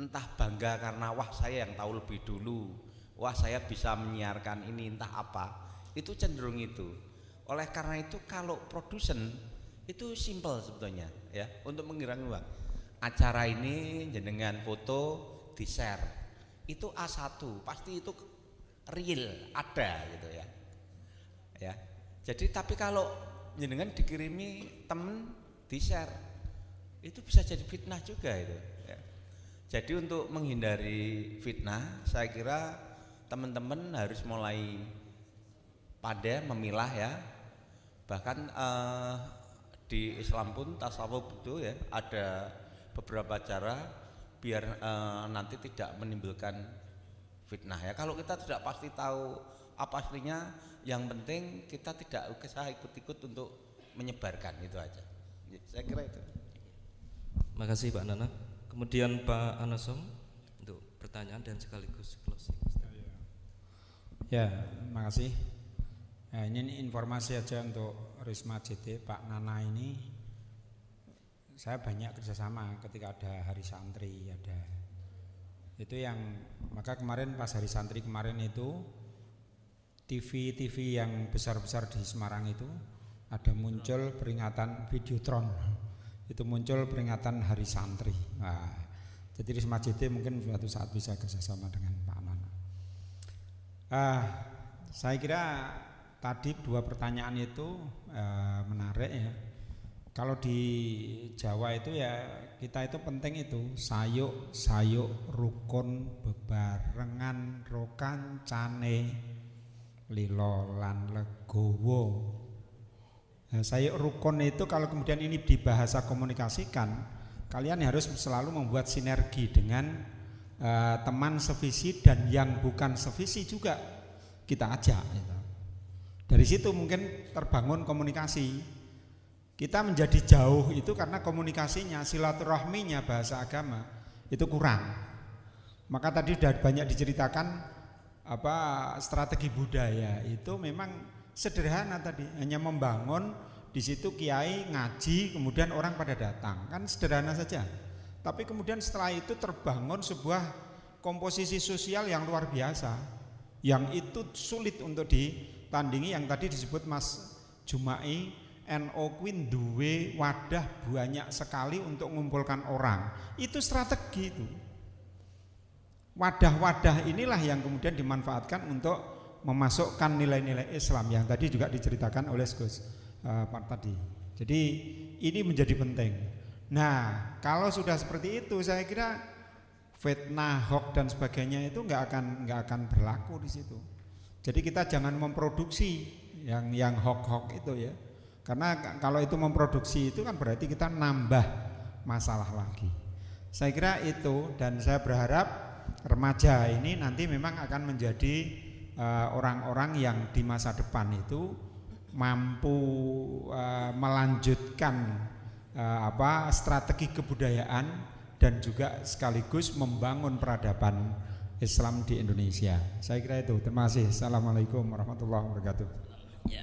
entah bangga karena wah saya yang tahu lebih dulu wah saya bisa menyiarkan ini entah apa itu cenderung itu oleh karena itu kalau produsen itu simple sebetulnya ya untuk mengirang uang. Acara ini jenengan foto di share. Itu A1, pasti itu real, ada gitu ya. Ya. Jadi tapi kalau jenengan dikirimi temen di share itu bisa jadi fitnah juga itu. Ya. Jadi untuk menghindari fitnah, saya kira teman-teman harus mulai pada memilah ya bahkan eh, di Islam pun tasawuf itu ya ada beberapa cara biar e, nanti tidak menimbulkan fitnah ya kalau kita tidak pasti tahu apa aslinya yang penting kita tidak usah ikut-ikut untuk menyebarkan itu aja saya kira itu terima kasih Pak Nana kemudian Pak Anasom untuk pertanyaan dan sekaligus closing ya makasih nah, ini informasi aja untuk Risma JT, Pak Nana ini saya banyak kerjasama ketika ada hari santri ada itu yang maka kemarin pas hari santri kemarin itu TV-TV yang besar-besar di Semarang itu ada muncul peringatan videotron itu muncul peringatan hari santri nah, jadi Risma JT mungkin suatu saat bisa kerjasama dengan Pak Nana ah, saya kira tadi dua pertanyaan itu e, menarik ya. Kalau di Jawa itu ya kita itu penting itu sayuk sayuk rukun bebarengan rokan cane lilo lan legowo. Nah, sayuk rukun itu kalau kemudian ini dibahasa komunikasikan, kalian harus selalu membuat sinergi dengan e, teman sevisi dan yang bukan sevisi juga kita ajak. Gitu dari situ mungkin terbangun komunikasi. Kita menjadi jauh itu karena komunikasinya, silaturahminya bahasa agama itu kurang. Maka tadi sudah banyak diceritakan apa strategi budaya itu memang sederhana tadi, hanya membangun di situ kiai ngaji, kemudian orang pada datang. Kan sederhana saja. Tapi kemudian setelah itu terbangun sebuah komposisi sosial yang luar biasa yang itu sulit untuk di ditandingi yang tadi disebut Mas Jumai NO Queen duwe wadah banyak sekali untuk mengumpulkan orang. Itu strategi itu. Wadah-wadah inilah yang kemudian dimanfaatkan untuk memasukkan nilai-nilai Islam yang tadi juga diceritakan oleh Gus uh, Pak tadi. Jadi ini menjadi penting. Nah, kalau sudah seperti itu saya kira fitnah, hoax dan sebagainya itu nggak akan nggak akan berlaku di situ. Jadi kita jangan memproduksi yang yang hok hok itu ya. Karena kalau itu memproduksi itu kan berarti kita nambah masalah lagi. Saya kira itu dan saya berharap remaja ini nanti memang akan menjadi eh, orang-orang uh, yang di masa depan itu mampu uh, melanjutkan uh, apa strategi kebudayaan dan juga sekaligus membangun peradaban Islam di Indonesia. Saya kira itu. Terima kasih. Assalamualaikum warahmatullahi wabarakatuh. Ya,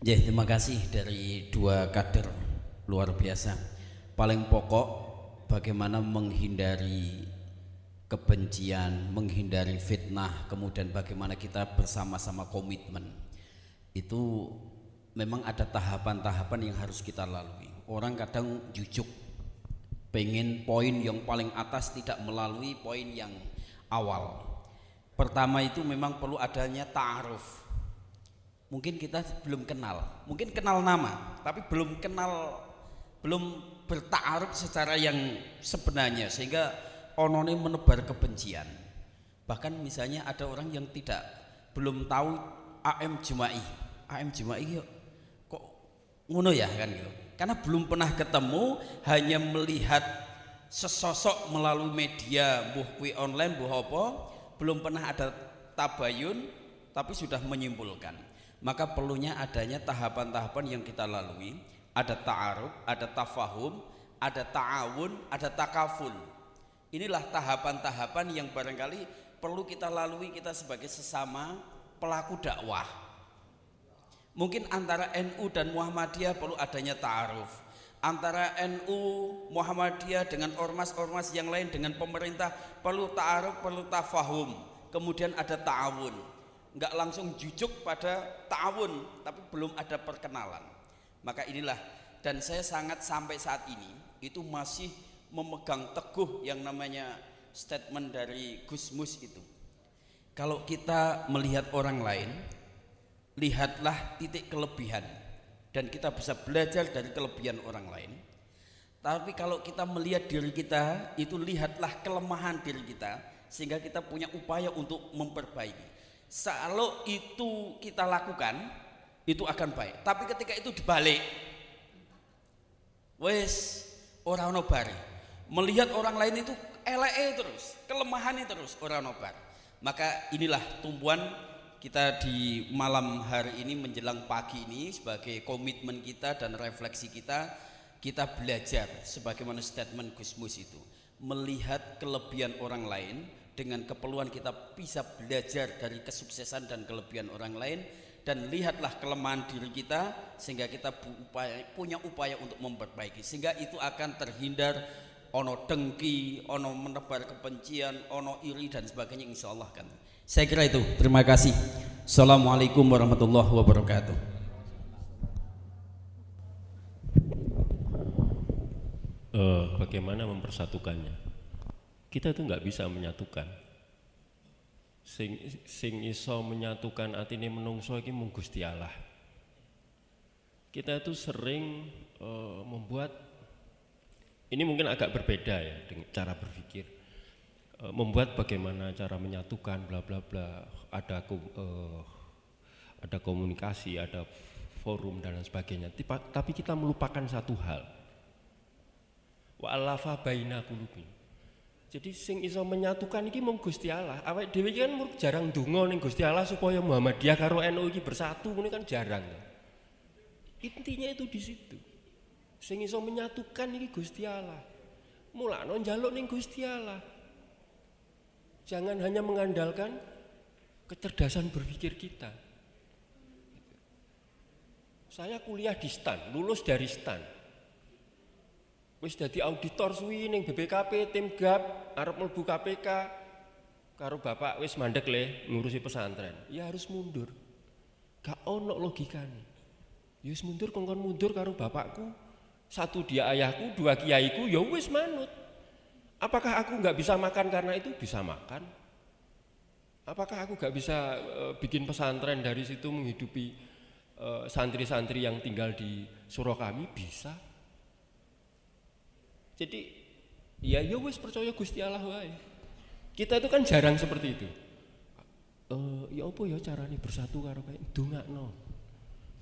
ya terima kasih dari dua kader luar biasa. Paling pokok bagaimana menghindari kebencian, menghindari fitnah, kemudian bagaimana kita bersama-sama komitmen. Itu memang ada tahapan-tahapan yang harus kita lalui. Orang kadang jujuk pengen poin yang paling atas tidak melalui poin yang awal. Pertama itu memang perlu adanya ta'aruf. Mungkin kita belum kenal, mungkin kenal nama, tapi belum kenal belum bertaaruf secara yang sebenarnya sehingga onone menebar kebencian. Bahkan misalnya ada orang yang tidak belum tahu AM Jumai. AM Jumai kok ngono ya kan gitu. Karena belum pernah ketemu, hanya melihat sesosok melalui media buh online buh apa belum pernah ada tabayun tapi sudah menyimpulkan maka perlunya adanya tahapan-tahapan yang kita lalui ada ta'aruf, ada tafahum, ada ta'awun, ada takaful inilah tahapan-tahapan yang barangkali perlu kita lalui kita sebagai sesama pelaku dakwah mungkin antara NU dan Muhammadiyah perlu adanya ta'aruf antara NU, Muhammadiyah dengan ormas-ormas yang lain dengan pemerintah perlu ta'aruf, perlu tafahum. Kemudian ada ta'awun. Enggak langsung jujuk pada ta'awun, tapi belum ada perkenalan. Maka inilah dan saya sangat sampai saat ini itu masih memegang teguh yang namanya statement dari Gus Mus itu. Kalau kita melihat orang lain, lihatlah titik kelebihan dan kita bisa belajar dari kelebihan orang lain. Tapi kalau kita melihat diri kita, itu lihatlah kelemahan diri kita sehingga kita punya upaya untuk memperbaiki. Kalau itu kita lakukan, itu akan baik. Tapi ketika itu dibalik, wes orang nobar melihat orang lain itu ele terus, kelemahannya terus orang nobar. Maka inilah tumbuhan kita di malam hari ini menjelang pagi ini sebagai komitmen kita dan refleksi kita kita belajar sebagaimana statement Gusmus itu melihat kelebihan orang lain dengan keperluan kita bisa belajar dari kesuksesan dan kelebihan orang lain dan lihatlah kelemahan diri kita sehingga kita upaya, punya upaya untuk memperbaiki sehingga itu akan terhindar ono dengki, ono menebar kebencian, ono iri dan sebagainya insya Allah kan. Saya kira itu. Terima kasih. Assalamualaikum warahmatullahi wabarakatuh. Eh, bagaimana mempersatukannya? Kita itu nggak bisa menyatukan. Sing, sing iso menyatukan atini menungso ini menggusti Allah. Kita itu sering uh, membuat ini mungkin agak berbeda ya dengan cara berpikir Eh, membuat bagaimana cara menyatukan bla bla bla ada uh, ada komunikasi ada forum dan lain sebagainya Tipa, tapi kita melupakan satu hal wa alafa baina kulubi jadi sing iso menyatukan ini mung Gusti Allah awake dhewe kan jarang dungo ning Gusti Allah supaya Muhammadiyah karo NU iki bersatu ini kan jarang intinya itu di situ sing iso menyatukan ini Gusti Allah mulano njaluk ning Gusti Allah Jangan hanya mengandalkan kecerdasan berpikir kita. Saya kuliah di STAN, lulus dari STAN. Wis jadi auditor suwi ning BPKP, tim GAP, arep mlebu KPK. Karo bapak wis mandek le ngurusi pesantren. Ya harus mundur. Gak ono logikane. Yus ya mundur kongkon mundur karo bapakku. Satu dia ayahku, dua kiaiku ya wis manut. Apakah aku nggak bisa makan karena itu? Bisa makan. Apakah aku nggak bisa eh, bikin pesantren dari situ menghidupi eh, santri-santri yang tinggal di surau kami? Bisa. Jadi ya ya wis percaya Gusti Allah wae. Kita itu kan jarang seperti itu. E, ya apa ya caranya bersatu karo kae dongakno.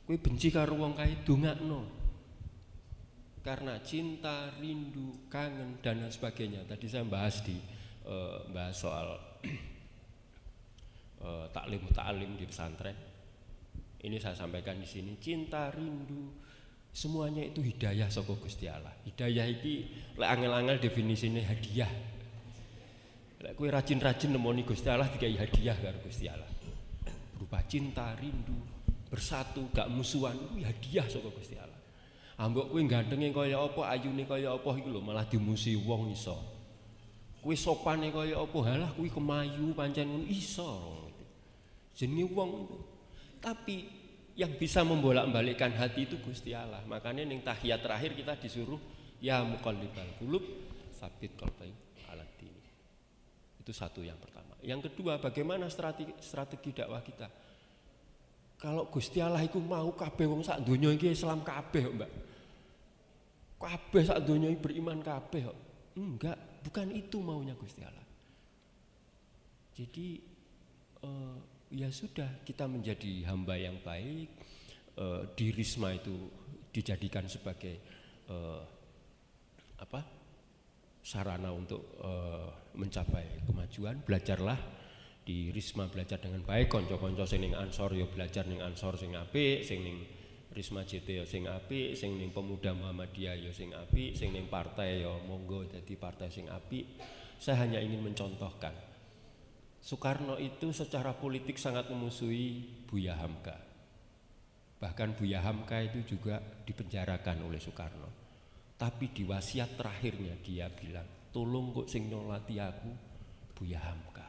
Kue benci karo wong kae dongakno karena cinta, rindu, kangen dan lain sebagainya. Tadi saya bahas di uh, eh, bahas soal uh, eh, taklim taklim di pesantren. Ini saya sampaikan di sini cinta, rindu, semuanya itu hidayah soko Gusti Allah. Hidayah itu lek angel-angel definisine hadiah. Lek kowe rajin-rajin nemoni Gusti Allah dikai hadiah karo Gusti Allah. Berupa cinta, rindu, bersatu, gak musuhan, itu hadiah soko Gusti Allah ambok kuwi gandenge kaya apa ayune kaya apa iku lho malah dimusi wong iso kuwi sopane kaya apa halah kuwi kemayu pancen ngono iso jenenge wong tapi yang bisa membolak-balikkan hati itu Gusti Allah makanya ning tahiyat terakhir kita disuruh ya muqallibal qulub sabit qalbi alat dini itu satu yang pertama yang kedua bagaimana strategi, strategi dakwah kita kalau Gusti Allah itu mau kabeh wong sak donya iki Islam kabeh Mbak. Kabeh sak donya beriman kabeh Enggak, bukan itu maunya Gusti Allah. Jadi uh, ya sudah kita menjadi hamba yang baik. Uh, di Risma itu dijadikan sebagai uh, apa? sarana untuk uh, mencapai kemajuan. Belajarlah di Risma belajar dengan baik konco-konco sing ning Ansor yo ya belajar ning Ansor sing apik sing ning Risma JT yo ya sing apik sing ning Pemuda Muhammadiyah yo ya sing apik sing ning partai yo monggo jadi partai sing apik saya hanya ingin mencontohkan Soekarno itu secara politik sangat memusuhi Buya Hamka bahkan Buya Hamka itu juga dipenjarakan oleh Soekarno tapi di wasiat terakhirnya dia bilang tolong kok sing nyolati aku Buya Hamka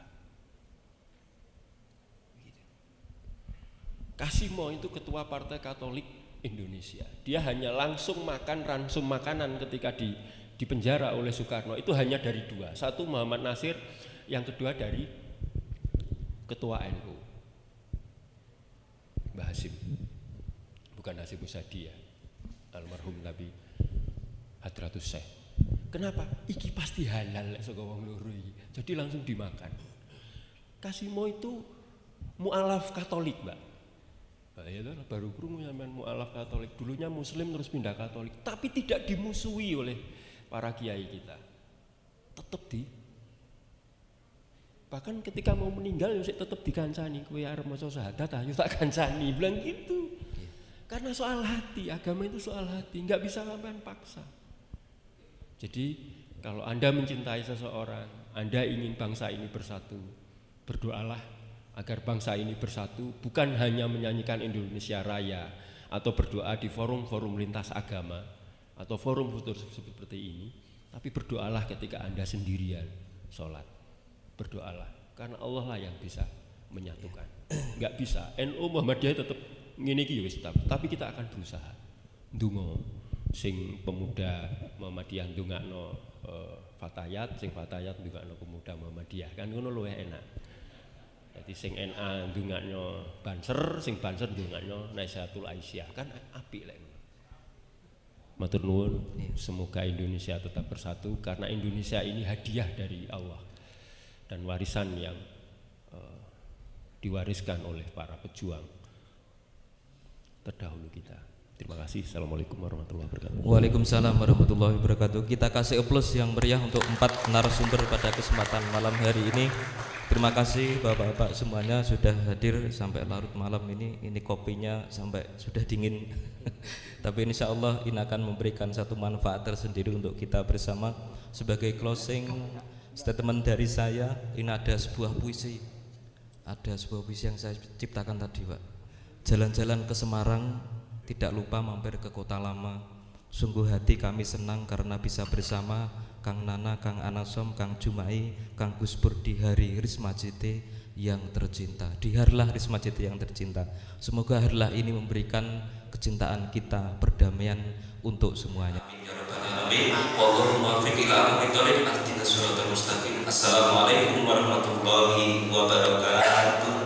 Kasimo itu ketua Partai Katolik Indonesia. Dia hanya langsung makan ransum makanan ketika di dipenjara oleh Soekarno. Itu hanya dari dua. Satu Muhammad Nasir, yang kedua dari ketua NU. Mbah Hasim. Bukan Hasim Musadi ya. Almarhum tapi Hadratus Syekh. Kenapa? Iki pasti halal saka wong loro Jadi langsung dimakan. Kasimo itu mualaf Katolik, Mbak. Nah, ya itu baru krungu sampean mualaf Katolik. Dulunya Muslim terus pindah Katolik, tapi tidak dimusuhi oleh para kiai kita. Tetap di bahkan ketika mau meninggal ya tetap dikancani kowe arep maca syahadat ayo tak kancani bilang gitu iya. karena soal hati agama itu soal hati nggak bisa sampean paksa jadi kalau anda mencintai seseorang anda ingin bangsa ini bersatu berdoalah agar bangsa ini bersatu bukan hanya menyanyikan Indonesia Raya atau berdoa di forum-forum lintas agama atau forum futur seperti ini, tapi berdoalah ketika Anda sendirian sholat. Berdoalah, karena Allah lah yang bisa menyatukan. Enggak bisa, NU Muhammadiyah tetap ngini ya wis tapi kita akan berusaha. Dungo sing pemuda Muhammadiyah dungakno uh, eh, Fatayat, sing Fatayat ndongakno pemuda Muhammadiyah. Kan ngono luwih enak. Jadi sing NA ndonganyo Banser, sing Banser ndonganyo Naisatul Aisyah kan apik lek. Matur nuwun, semoga Indonesia tetap bersatu karena Indonesia ini hadiah dari Allah dan warisan yang uh, diwariskan oleh para pejuang terdahulu kita. Terima kasih. Assalamualaikum warahmatullahi wabarakatuh. Waalaikumsalam warahmatullahi wabarakatuh. Kita kasih plus yang meriah untuk empat narasumber pada kesempatan malam hari ini. Terima kasih bapak-bapak semuanya sudah hadir sampai larut malam ini. Ini kopinya sampai sudah dingin. Tapi insya Allah ini akan memberikan satu manfaat tersendiri untuk kita bersama. Sebagai closing statement dari saya, ini ada sebuah puisi. Ada sebuah puisi yang saya ciptakan tadi, Pak. Jalan-jalan ke Semarang tidak lupa mampir ke kota lama. Sungguh hati kami senang karena bisa bersama Kang Nana, Kang Anasom, Kang Jumai, Kang Gusbur di hari Risma Citi yang tercinta. Di harilah Risma yang tercinta. Semoga harlah ini memberikan kecintaan kita, perdamaian untuk semuanya. Assalamualaikum warahmatullahi wabarakatuh.